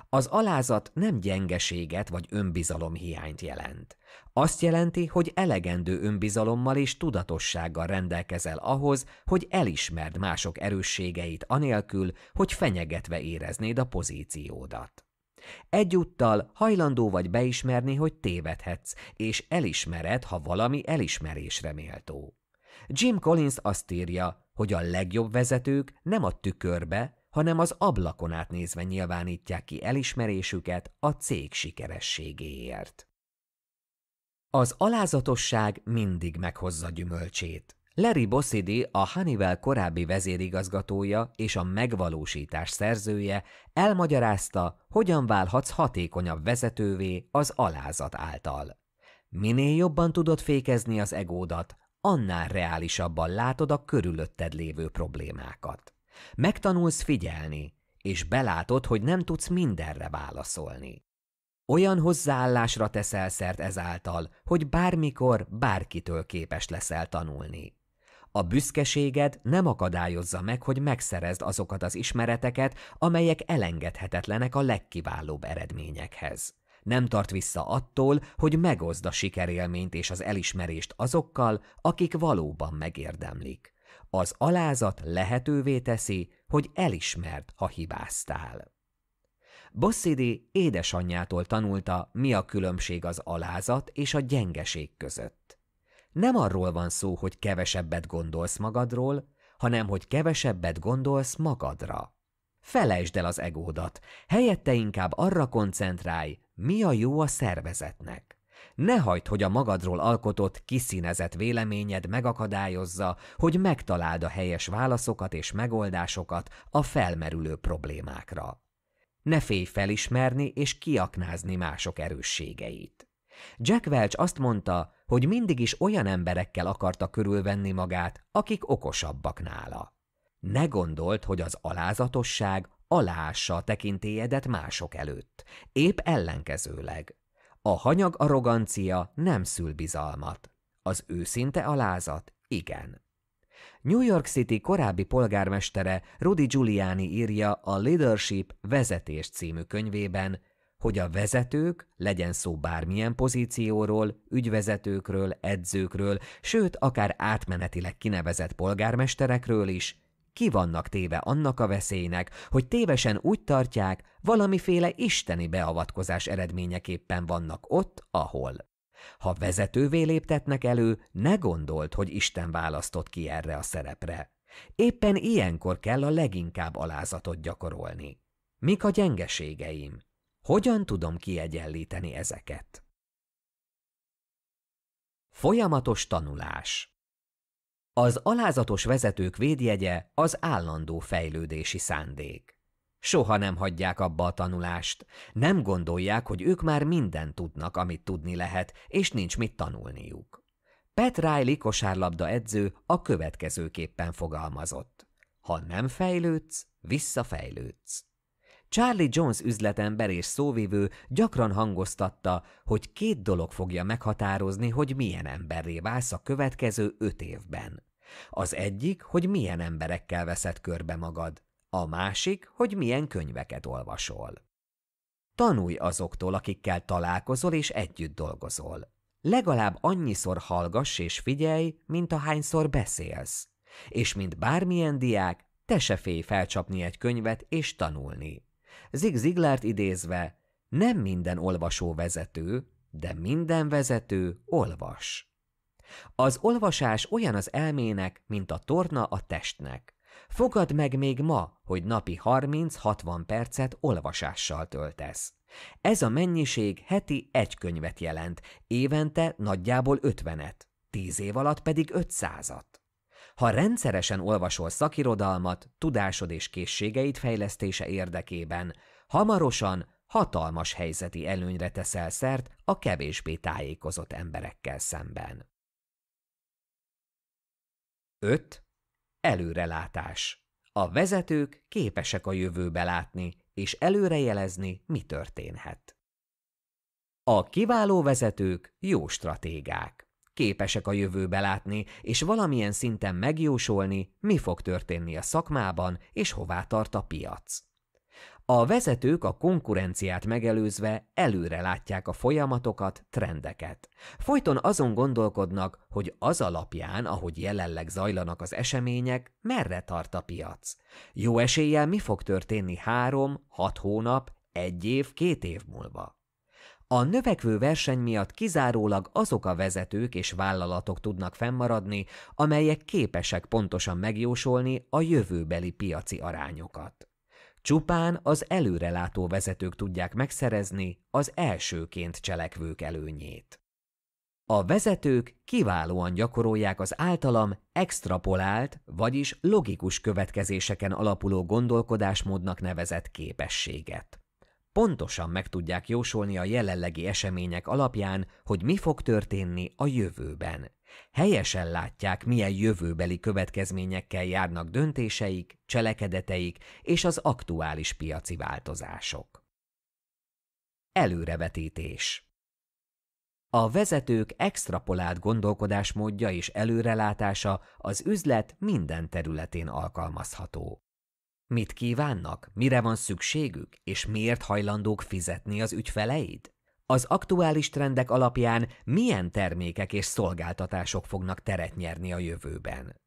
Az alázat nem gyengeséget vagy önbizalom hiányt jelent. Azt jelenti, hogy elegendő önbizalommal és tudatossággal rendelkezel ahhoz, hogy elismerd mások erősségeit anélkül, hogy fenyegetve éreznéd a pozíciódat. Egyúttal hajlandó vagy beismerni, hogy tévedhetsz, és elismered, ha valami elismerésre méltó. Jim Collins azt írja, hogy a legjobb vezetők nem a tükörbe, hanem az ablakon át nézve nyilvánítják ki elismerésüket a cég sikerességéért. Az alázatosság mindig meghozza gyümölcsét. Larry Bossidi, a Honeywell korábbi vezérigazgatója és a megvalósítás szerzője elmagyarázta, hogyan válhatsz hatékonyabb vezetővé az alázat által. Minél jobban tudod fékezni az egódat, annál reálisabban látod a körülötted lévő problémákat. Megtanulsz figyelni, és belátod, hogy nem tudsz mindenre válaszolni. Olyan hozzáállásra teszel szert ezáltal, hogy bármikor bárkitől képes leszel tanulni. A büszkeséged nem akadályozza meg, hogy megszerezd azokat az ismereteket, amelyek elengedhetetlenek a legkiválóbb eredményekhez. Nem tart vissza attól, hogy megozd a sikerélményt és az elismerést azokkal, akik valóban megérdemlik. Az alázat lehetővé teszi, hogy elismerd, ha hibáztál. Bosszidi édesanyjától tanulta, mi a különbség az alázat és a gyengeség között. Nem arról van szó, hogy kevesebbet gondolsz magadról, hanem hogy kevesebbet gondolsz magadra. Felejtsd el az egódat, helyette inkább arra koncentrálj, mi a jó a szervezetnek ne hagyd, hogy a magadról alkotott, kiszínezett véleményed megakadályozza, hogy megtaláld a helyes válaszokat és megoldásokat a felmerülő problémákra. Ne félj felismerni és kiaknázni mások erősségeit. Jack Welch azt mondta, hogy mindig is olyan emberekkel akarta körülvenni magát, akik okosabbak nála. Ne gondolt, hogy az alázatosság aláássa a tekintélyedet mások előtt, épp ellenkezőleg. A hanyag arrogancia nem szül bizalmat. Az őszinte alázat igen. New York City korábbi polgármestere Rudy Giuliani írja a Leadership vezetés című könyvében, hogy a vezetők, legyen szó bármilyen pozícióról, ügyvezetőkről, edzőkről, sőt akár átmenetileg kinevezett polgármesterekről is, ki vannak téve annak a veszélynek, hogy tévesen úgy tartják, valamiféle isteni beavatkozás eredményeképpen vannak ott, ahol. Ha vezetővé léptetnek elő, ne gondolt, hogy Isten választott ki erre a szerepre. Éppen ilyenkor kell a leginkább alázatot gyakorolni. Mik a gyengeségeim? Hogyan tudom kiegyenlíteni ezeket? Folyamatos tanulás az alázatos vezetők védjegye az állandó fejlődési szándék. Soha nem hagyják abba a tanulást, nem gondolják, hogy ők már mindent tudnak, amit tudni lehet, és nincs mit tanulniuk. Pat Riley kosárlabda edző a következőképpen fogalmazott. Ha nem fejlődsz, visszafejlődsz. Charlie Jones üzletember és szóvivő gyakran hangoztatta, hogy két dolog fogja meghatározni, hogy milyen emberré válsz a következő öt évben. Az egyik, hogy milyen emberekkel veszed körbe magad, a másik, hogy milyen könyveket olvasol. Tanulj azoktól, akikkel találkozol és együtt dolgozol. Legalább annyiszor hallgass és figyelj, mint ahányszor beszélsz. És mint bármilyen diák, te se félj felcsapni egy könyvet és tanulni. Zig Ziglárt idézve, nem minden olvasó vezető, de minden vezető olvas. Az olvasás olyan az elmének, mint a torna a testnek. Fogad meg még ma, hogy napi 30-60 percet olvasással töltesz. Ez a mennyiség heti egy könyvet jelent, évente nagyjából 50-et, 10 év alatt pedig 500-at. Ha rendszeresen olvasol szakirodalmat, tudásod és készségeid fejlesztése érdekében, hamarosan hatalmas helyzeti előnyre teszel szert a kevésbé tájékozott emberekkel szemben. 5. Előrelátás. A vezetők képesek a jövőbe látni és előrejelezni, mi történhet. A kiváló vezetők jó stratégák. Képesek a jövőbe látni és valamilyen szinten megjósolni, mi fog történni a szakmában és hová tart a piac. A vezetők a konkurenciát megelőzve előre látják a folyamatokat, trendeket. Folyton azon gondolkodnak, hogy az alapján, ahogy jelenleg zajlanak az események, merre tart a piac. Jó eséllyel mi fog történni három, hat hónap, egy év, két év múlva. A növekvő verseny miatt kizárólag azok a vezetők és vállalatok tudnak fennmaradni, amelyek képesek pontosan megjósolni a jövőbeli piaci arányokat. Csupán az előrelátó vezetők tudják megszerezni az elsőként cselekvők előnyét. A vezetők kiválóan gyakorolják az általam extrapolált, vagyis logikus következéseken alapuló gondolkodásmódnak nevezett képességet. Pontosan meg tudják jósolni a jelenlegi események alapján, hogy mi fog történni a jövőben, helyesen látják, milyen jövőbeli következményekkel járnak döntéseik, cselekedeteik és az aktuális piaci változások. Előrevetítés A vezetők extrapolált gondolkodásmódja és előrelátása az üzlet minden területén alkalmazható. Mit kívánnak, mire van szükségük, és miért hajlandók fizetni az ügyfeleid? az aktuális trendek alapján milyen termékek és szolgáltatások fognak teret nyerni a jövőben.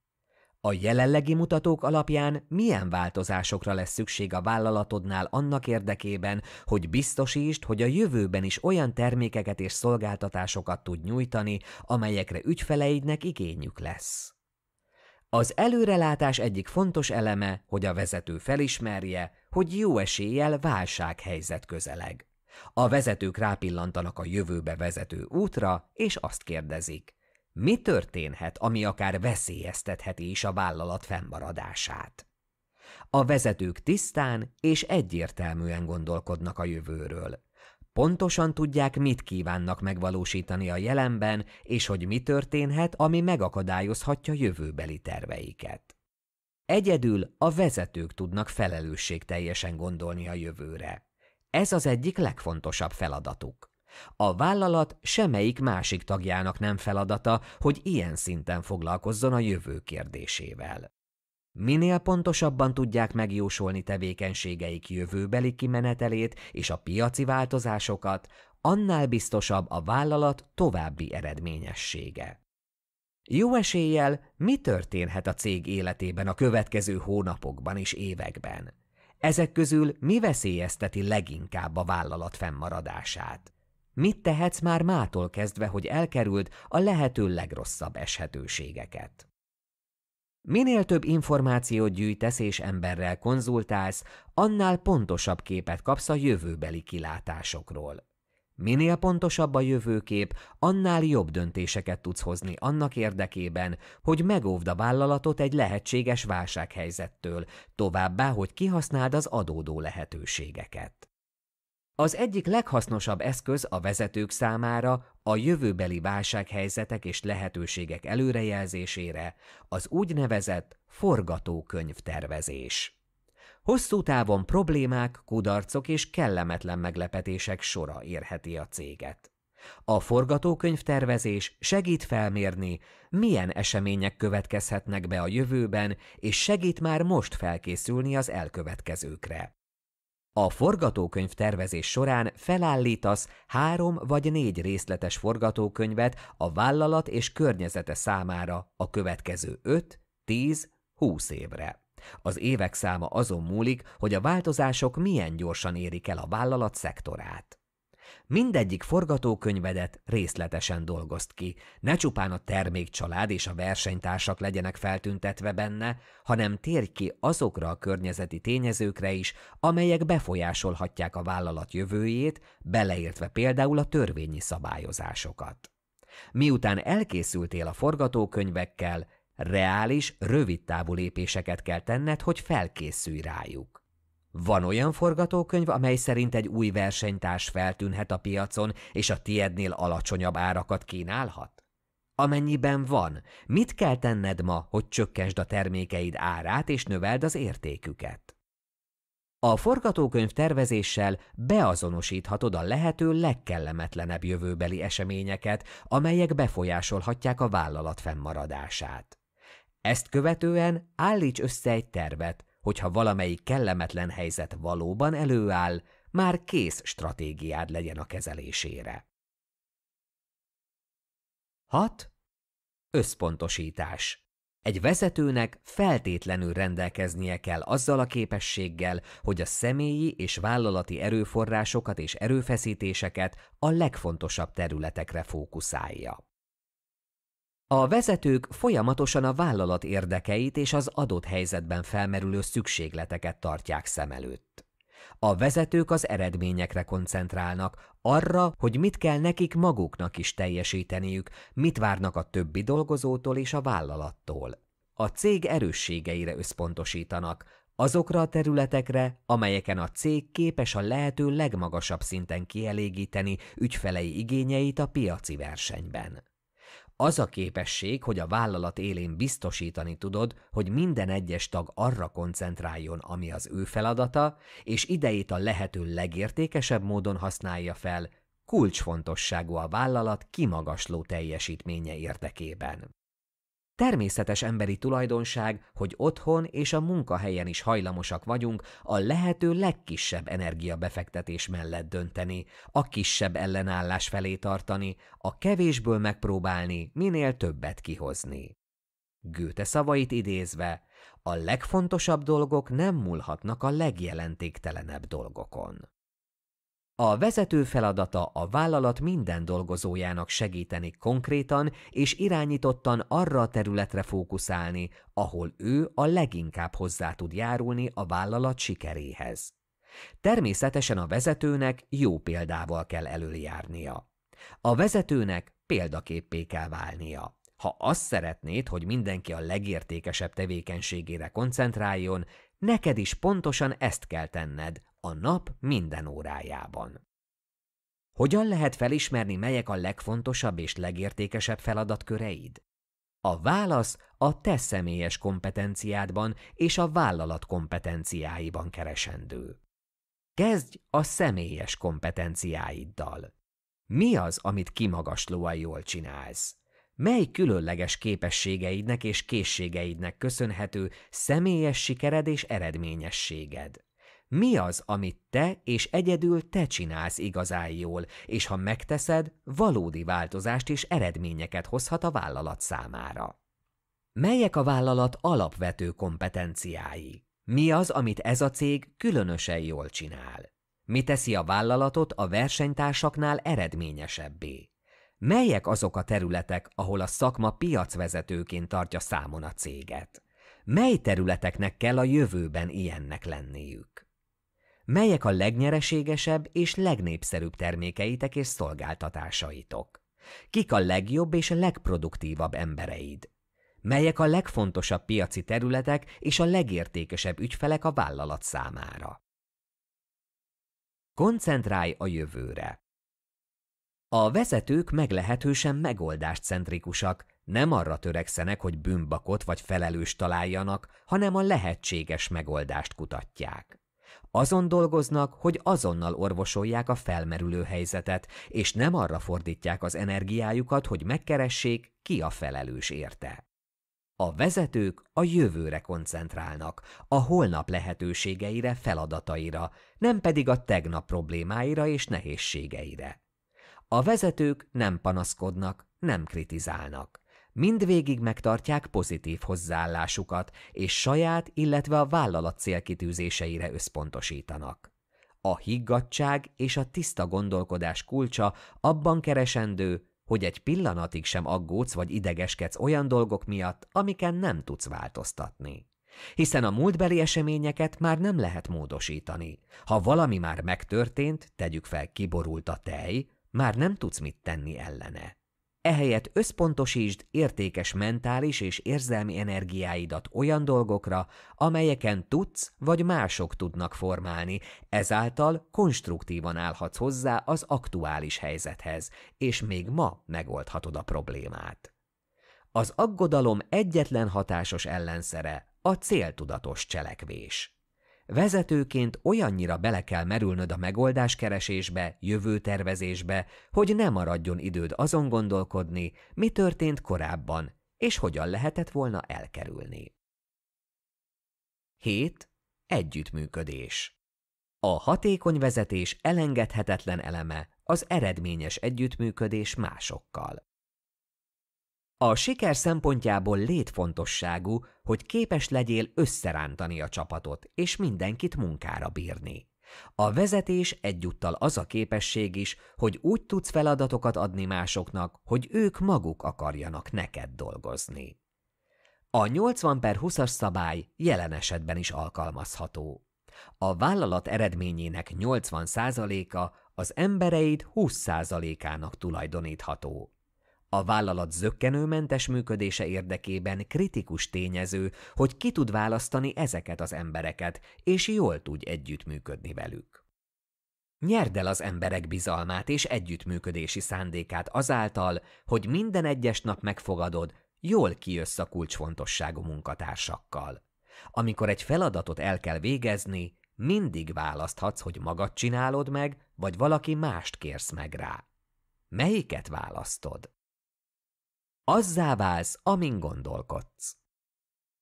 A jelenlegi mutatók alapján milyen változásokra lesz szükség a vállalatodnál annak érdekében, hogy biztosítsd, hogy a jövőben is olyan termékeket és szolgáltatásokat tud nyújtani, amelyekre ügyfeleidnek igényük lesz. Az előrelátás egyik fontos eleme, hogy a vezető felismerje, hogy jó eséllyel válsághelyzet közeleg. A vezetők rápillantanak a jövőbe vezető útra, és azt kérdezik, mi történhet, ami akár veszélyeztetheti is a vállalat fennmaradását? A vezetők tisztán és egyértelműen gondolkodnak a jövőről. Pontosan tudják, mit kívánnak megvalósítani a jelenben, és hogy mi történhet, ami megakadályozhatja jövőbeli terveiket. Egyedül a vezetők tudnak felelősségteljesen gondolni a jövőre. Ez az egyik legfontosabb feladatuk. A vállalat semmelyik másik tagjának nem feladata, hogy ilyen szinten foglalkozzon a jövő kérdésével. Minél pontosabban tudják megjósolni tevékenységeik jövőbeli kimenetelét és a piaci változásokat, annál biztosabb a vállalat további eredményessége. Jó eséllyel mi történhet a cég életében a következő hónapokban és években? Ezek közül mi veszélyezteti leginkább a vállalat fennmaradását? Mit tehetsz már mától kezdve, hogy elkerüld a lehető legrosszabb eshetőségeket? Minél több információt gyűjtesz és emberrel konzultálsz, annál pontosabb képet kapsz a jövőbeli kilátásokról. Minél pontosabb a jövőkép, annál jobb döntéseket tudsz hozni annak érdekében, hogy megóvd a vállalatot egy lehetséges válsághelyzettől, továbbá, hogy kihasználd az adódó lehetőségeket. Az egyik leghasznosabb eszköz a vezetők számára a jövőbeli válsághelyzetek és lehetőségek előrejelzésére az úgynevezett forgatókönyvtervezés. Hosszú távon problémák, kudarcok és kellemetlen meglepetések sora érheti a céget. A forgatókönyvtervezés segít felmérni, milyen események következhetnek be a jövőben, és segít már most felkészülni az elkövetkezőkre. A forgatókönyvtervezés során felállítasz három vagy négy részletes forgatókönyvet a vállalat és környezete számára a következő 5, 10, 20 évre. Az évek száma azon múlik, hogy a változások milyen gyorsan érik el a vállalat szektorát. Mindegyik forgatókönyvedet részletesen dolgozt ki, ne csupán a termékcsalád és a versenytársak legyenek feltüntetve benne, hanem térj ki azokra a környezeti tényezőkre is, amelyek befolyásolhatják a vállalat jövőjét, beleértve például a törvényi szabályozásokat. Miután elkészültél a forgatókönyvekkel, Reális, rövidtávú lépéseket kell tenned, hogy felkészülj rájuk. Van olyan forgatókönyv, amely szerint egy új versenytárs feltűnhet a piacon, és a tiednél alacsonyabb árakat kínálhat? Amennyiben van, mit kell tenned ma, hogy csökkensd a termékeid árát és növeld az értéküket? A forgatókönyv tervezéssel beazonosíthatod a lehető legkellemetlenebb jövőbeli eseményeket, amelyek befolyásolhatják a vállalat fennmaradását. Ezt követően állíts össze egy tervet, hogyha valamelyik kellemetlen helyzet valóban előáll, már kész stratégiád legyen a kezelésére. 6. Összpontosítás Egy vezetőnek feltétlenül rendelkeznie kell azzal a képességgel, hogy a személyi és vállalati erőforrásokat és erőfeszítéseket a legfontosabb területekre fókuszálja. A vezetők folyamatosan a vállalat érdekeit és az adott helyzetben felmerülő szükségleteket tartják szem előtt. A vezetők az eredményekre koncentrálnak, arra, hogy mit kell nekik maguknak is teljesíteniük, mit várnak a többi dolgozótól és a vállalattól. A cég erősségeire összpontosítanak, azokra a területekre, amelyeken a cég képes a lehető legmagasabb szinten kielégíteni ügyfelei igényeit a piaci versenyben. Az a képesség, hogy a vállalat élén biztosítani tudod, hogy minden egyes tag arra koncentráljon, ami az ő feladata, és idejét a lehető legértékesebb módon használja fel, kulcsfontosságú a vállalat kimagasló teljesítménye érdekében. Természetes emberi tulajdonság, hogy otthon és a munkahelyen is hajlamosak vagyunk a lehető legkisebb energiabefektetés mellett dönteni, a kisebb ellenállás felé tartani, a kevésből megpróbálni minél többet kihozni. Gőte szavait idézve, a legfontosabb dolgok nem múlhatnak a legjelentéktelenebb dolgokon. A vezető feladata a vállalat minden dolgozójának segíteni konkrétan és irányítottan arra a területre fókuszálni, ahol ő a leginkább hozzá tud járulni a vállalat sikeréhez. Természetesen a vezetőnek jó példával kell előjárnia. A vezetőnek példaképpé kell válnia. Ha azt szeretnéd, hogy mindenki a legértékesebb tevékenységére koncentráljon, neked is pontosan ezt kell tenned, a nap minden órájában. Hogyan lehet felismerni, melyek a legfontosabb és legértékesebb feladatköreid? A válasz a te személyes kompetenciádban és a vállalat kompetenciáiban keresendő. Kezdj a személyes kompetenciáiddal. Mi az, amit kimagaslóan jól csinálsz? Mely különleges képességeidnek és készségeidnek köszönhető személyes sikered és eredményességed? mi az, amit te és egyedül te csinálsz igazán jól, és ha megteszed, valódi változást és eredményeket hozhat a vállalat számára. Melyek a vállalat alapvető kompetenciái? Mi az, amit ez a cég különösen jól csinál? Mi teszi a vállalatot a versenytársaknál eredményesebbé? Melyek azok a területek, ahol a szakma piacvezetőként tartja számon a céget? Mely területeknek kell a jövőben ilyennek lenniük? melyek a legnyereségesebb és legnépszerűbb termékeitek és szolgáltatásaitok? Kik a legjobb és a legproduktívabb embereid? Melyek a legfontosabb piaci területek és a legértékesebb ügyfelek a vállalat számára? Koncentrálj a jövőre! A vezetők meglehetősen megoldáscentrikusak, nem arra törekszenek, hogy bűnbakot vagy felelős találjanak, hanem a lehetséges megoldást kutatják. Azon dolgoznak, hogy azonnal orvosolják a felmerülő helyzetet, és nem arra fordítják az energiájukat, hogy megkeressék, ki a felelős érte. A vezetők a jövőre koncentrálnak, a holnap lehetőségeire, feladataira, nem pedig a tegnap problémáira és nehézségeire. A vezetők nem panaszkodnak, nem kritizálnak mindvégig megtartják pozitív hozzáállásukat, és saját, illetve a vállalat célkitűzéseire összpontosítanak. A higgadság és a tiszta gondolkodás kulcsa abban keresendő, hogy egy pillanatig sem aggódsz vagy idegeskedsz olyan dolgok miatt, amiken nem tudsz változtatni. Hiszen a múltbeli eseményeket már nem lehet módosítani. Ha valami már megtörtént, tegyük fel kiborult a tej, már nem tudsz mit tenni ellene. Ehelyett összpontosítsd értékes mentális és érzelmi energiáidat olyan dolgokra, amelyeken tudsz vagy mások tudnak formálni, ezáltal konstruktívan állhatsz hozzá az aktuális helyzethez, és még ma megoldhatod a problémát. Az aggodalom egyetlen hatásos ellenszere a céltudatos cselekvés. Vezetőként olyannyira bele kell merülnöd a megoldás megoldáskeresésbe, jövőtervezésbe, hogy ne maradjon időd azon gondolkodni, mi történt korábban, és hogyan lehetett volna elkerülni. 7. Együttműködés A hatékony vezetés elengedhetetlen eleme az eredményes együttműködés másokkal. A siker szempontjából létfontosságú, hogy képes legyél összerántani a csapatot, és mindenkit munkára bírni. A vezetés egyúttal az a képesség is, hogy úgy tudsz feladatokat adni másoknak, hogy ők maguk akarjanak neked dolgozni. A 80 per 20-as szabály jelen esetben is alkalmazható. A vállalat eredményének 80%-a az embereid 20%-ának tulajdonítható. A vállalat zöggenőmentes működése érdekében kritikus tényező, hogy ki tud választani ezeket az embereket, és jól tud együttműködni velük. Nyerd el az emberek bizalmát és együttműködési szándékát azáltal, hogy minden egyes nap megfogadod, jól kijössz a kulcsfontosságú munkatársakkal. Amikor egy feladatot el kell végezni, mindig választhatsz, hogy magad csinálod meg, vagy valaki mást kérsz meg rá. Melyiket választod? Azzá válsz, amin gondolkodsz.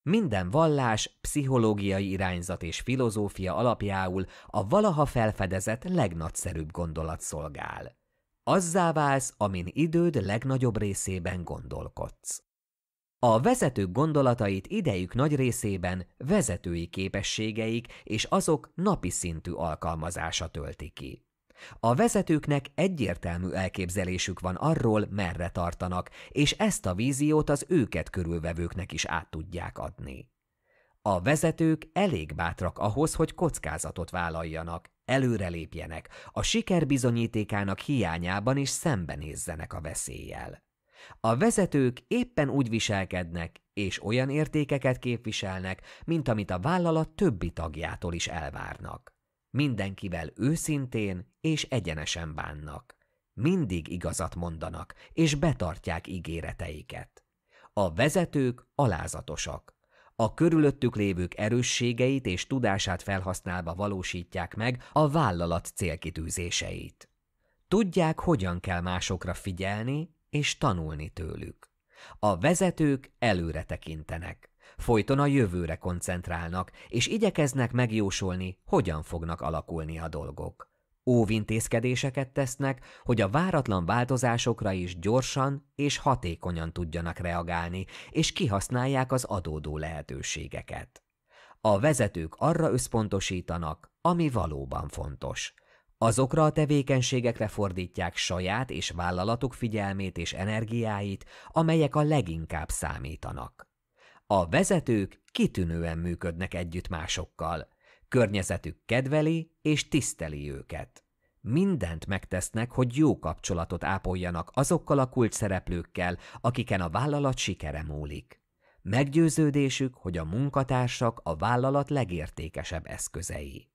Minden vallás, pszichológiai irányzat és filozófia alapjául a valaha felfedezett legnagyszerűbb gondolat szolgál. Azzá válsz, amin időd legnagyobb részében gondolkodsz. A vezetők gondolatait idejük nagy részében vezetői képességeik és azok napi szintű alkalmazása tölti ki. A vezetőknek egyértelmű elképzelésük van arról, merre tartanak, és ezt a víziót az őket körülvevőknek is át tudják adni. A vezetők elég bátrak ahhoz, hogy kockázatot vállaljanak, előrelépjenek, a siker bizonyítékának hiányában is szembenézzenek a veszéllyel. A vezetők éppen úgy viselkednek, és olyan értékeket képviselnek, mint amit a vállalat többi tagjától is elvárnak. Mindenkivel őszintén és egyenesen bánnak. Mindig igazat mondanak, és betartják ígéreteiket. A vezetők alázatosak. A körülöttük lévők erősségeit és tudását felhasználva valósítják meg a vállalat célkitűzéseit. Tudják, hogyan kell másokra figyelni és tanulni tőlük. A vezetők előre tekintenek folyton a jövőre koncentrálnak, és igyekeznek megjósolni, hogyan fognak alakulni a dolgok. Óvintézkedéseket tesznek, hogy a váratlan változásokra is gyorsan és hatékonyan tudjanak reagálni, és kihasználják az adódó lehetőségeket. A vezetők arra összpontosítanak, ami valóban fontos. Azokra a tevékenységekre fordítják saját és vállalatuk figyelmét és energiáit, amelyek a leginkább számítanak. A vezetők kitűnően működnek együtt másokkal. Környezetük kedveli és tiszteli őket. Mindent megtesznek, hogy jó kapcsolatot ápoljanak azokkal a kult szereplőkkel, akiken a vállalat sikere múlik. Meggyőződésük, hogy a munkatársak a vállalat legértékesebb eszközei.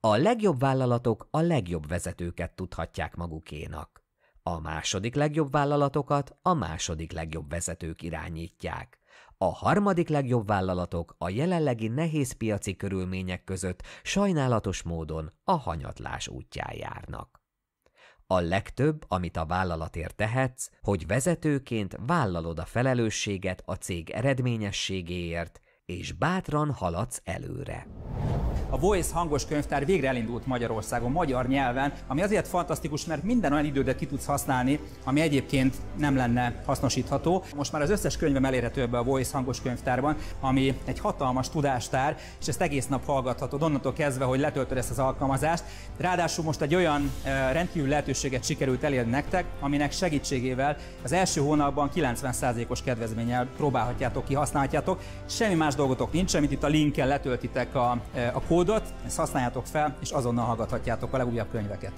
A legjobb vállalatok a legjobb vezetőket tudhatják magukénak. A második legjobb vállalatokat a második legjobb vezetők irányítják. A harmadik legjobb vállalatok a jelenlegi nehéz piaci körülmények között sajnálatos módon a hanyatlás útján járnak. A legtöbb, amit a vállalatért tehetsz, hogy vezetőként vállalod a felelősséget a cég eredményességéért és bátran haladsz előre. A Voice hangos könyvtár végre elindult Magyarországon, magyar nyelven, ami azért fantasztikus, mert minden olyan idődet ki tudsz használni, ami egyébként nem lenne hasznosítható. Most már az összes könyvem elérhető ebbe a Voice hangos könyvtárban, ami egy hatalmas tudástár, és ezt egész nap hallgathatod, onnantól kezdve, hogy letöltöd ezt az alkalmazást. Ráadásul most egy olyan e, rendkívül lehetőséget sikerült elérni nektek, aminek segítségével az első hónapban 90%-os kedvezménnyel próbálhatjátok kihasználhatjátok, Semmi más dolgotok nincsen, mint itt a linken letöltitek a, e, a kódot, ezt használjátok fel, és azonnal hallgathatjátok a legújabb könyveket.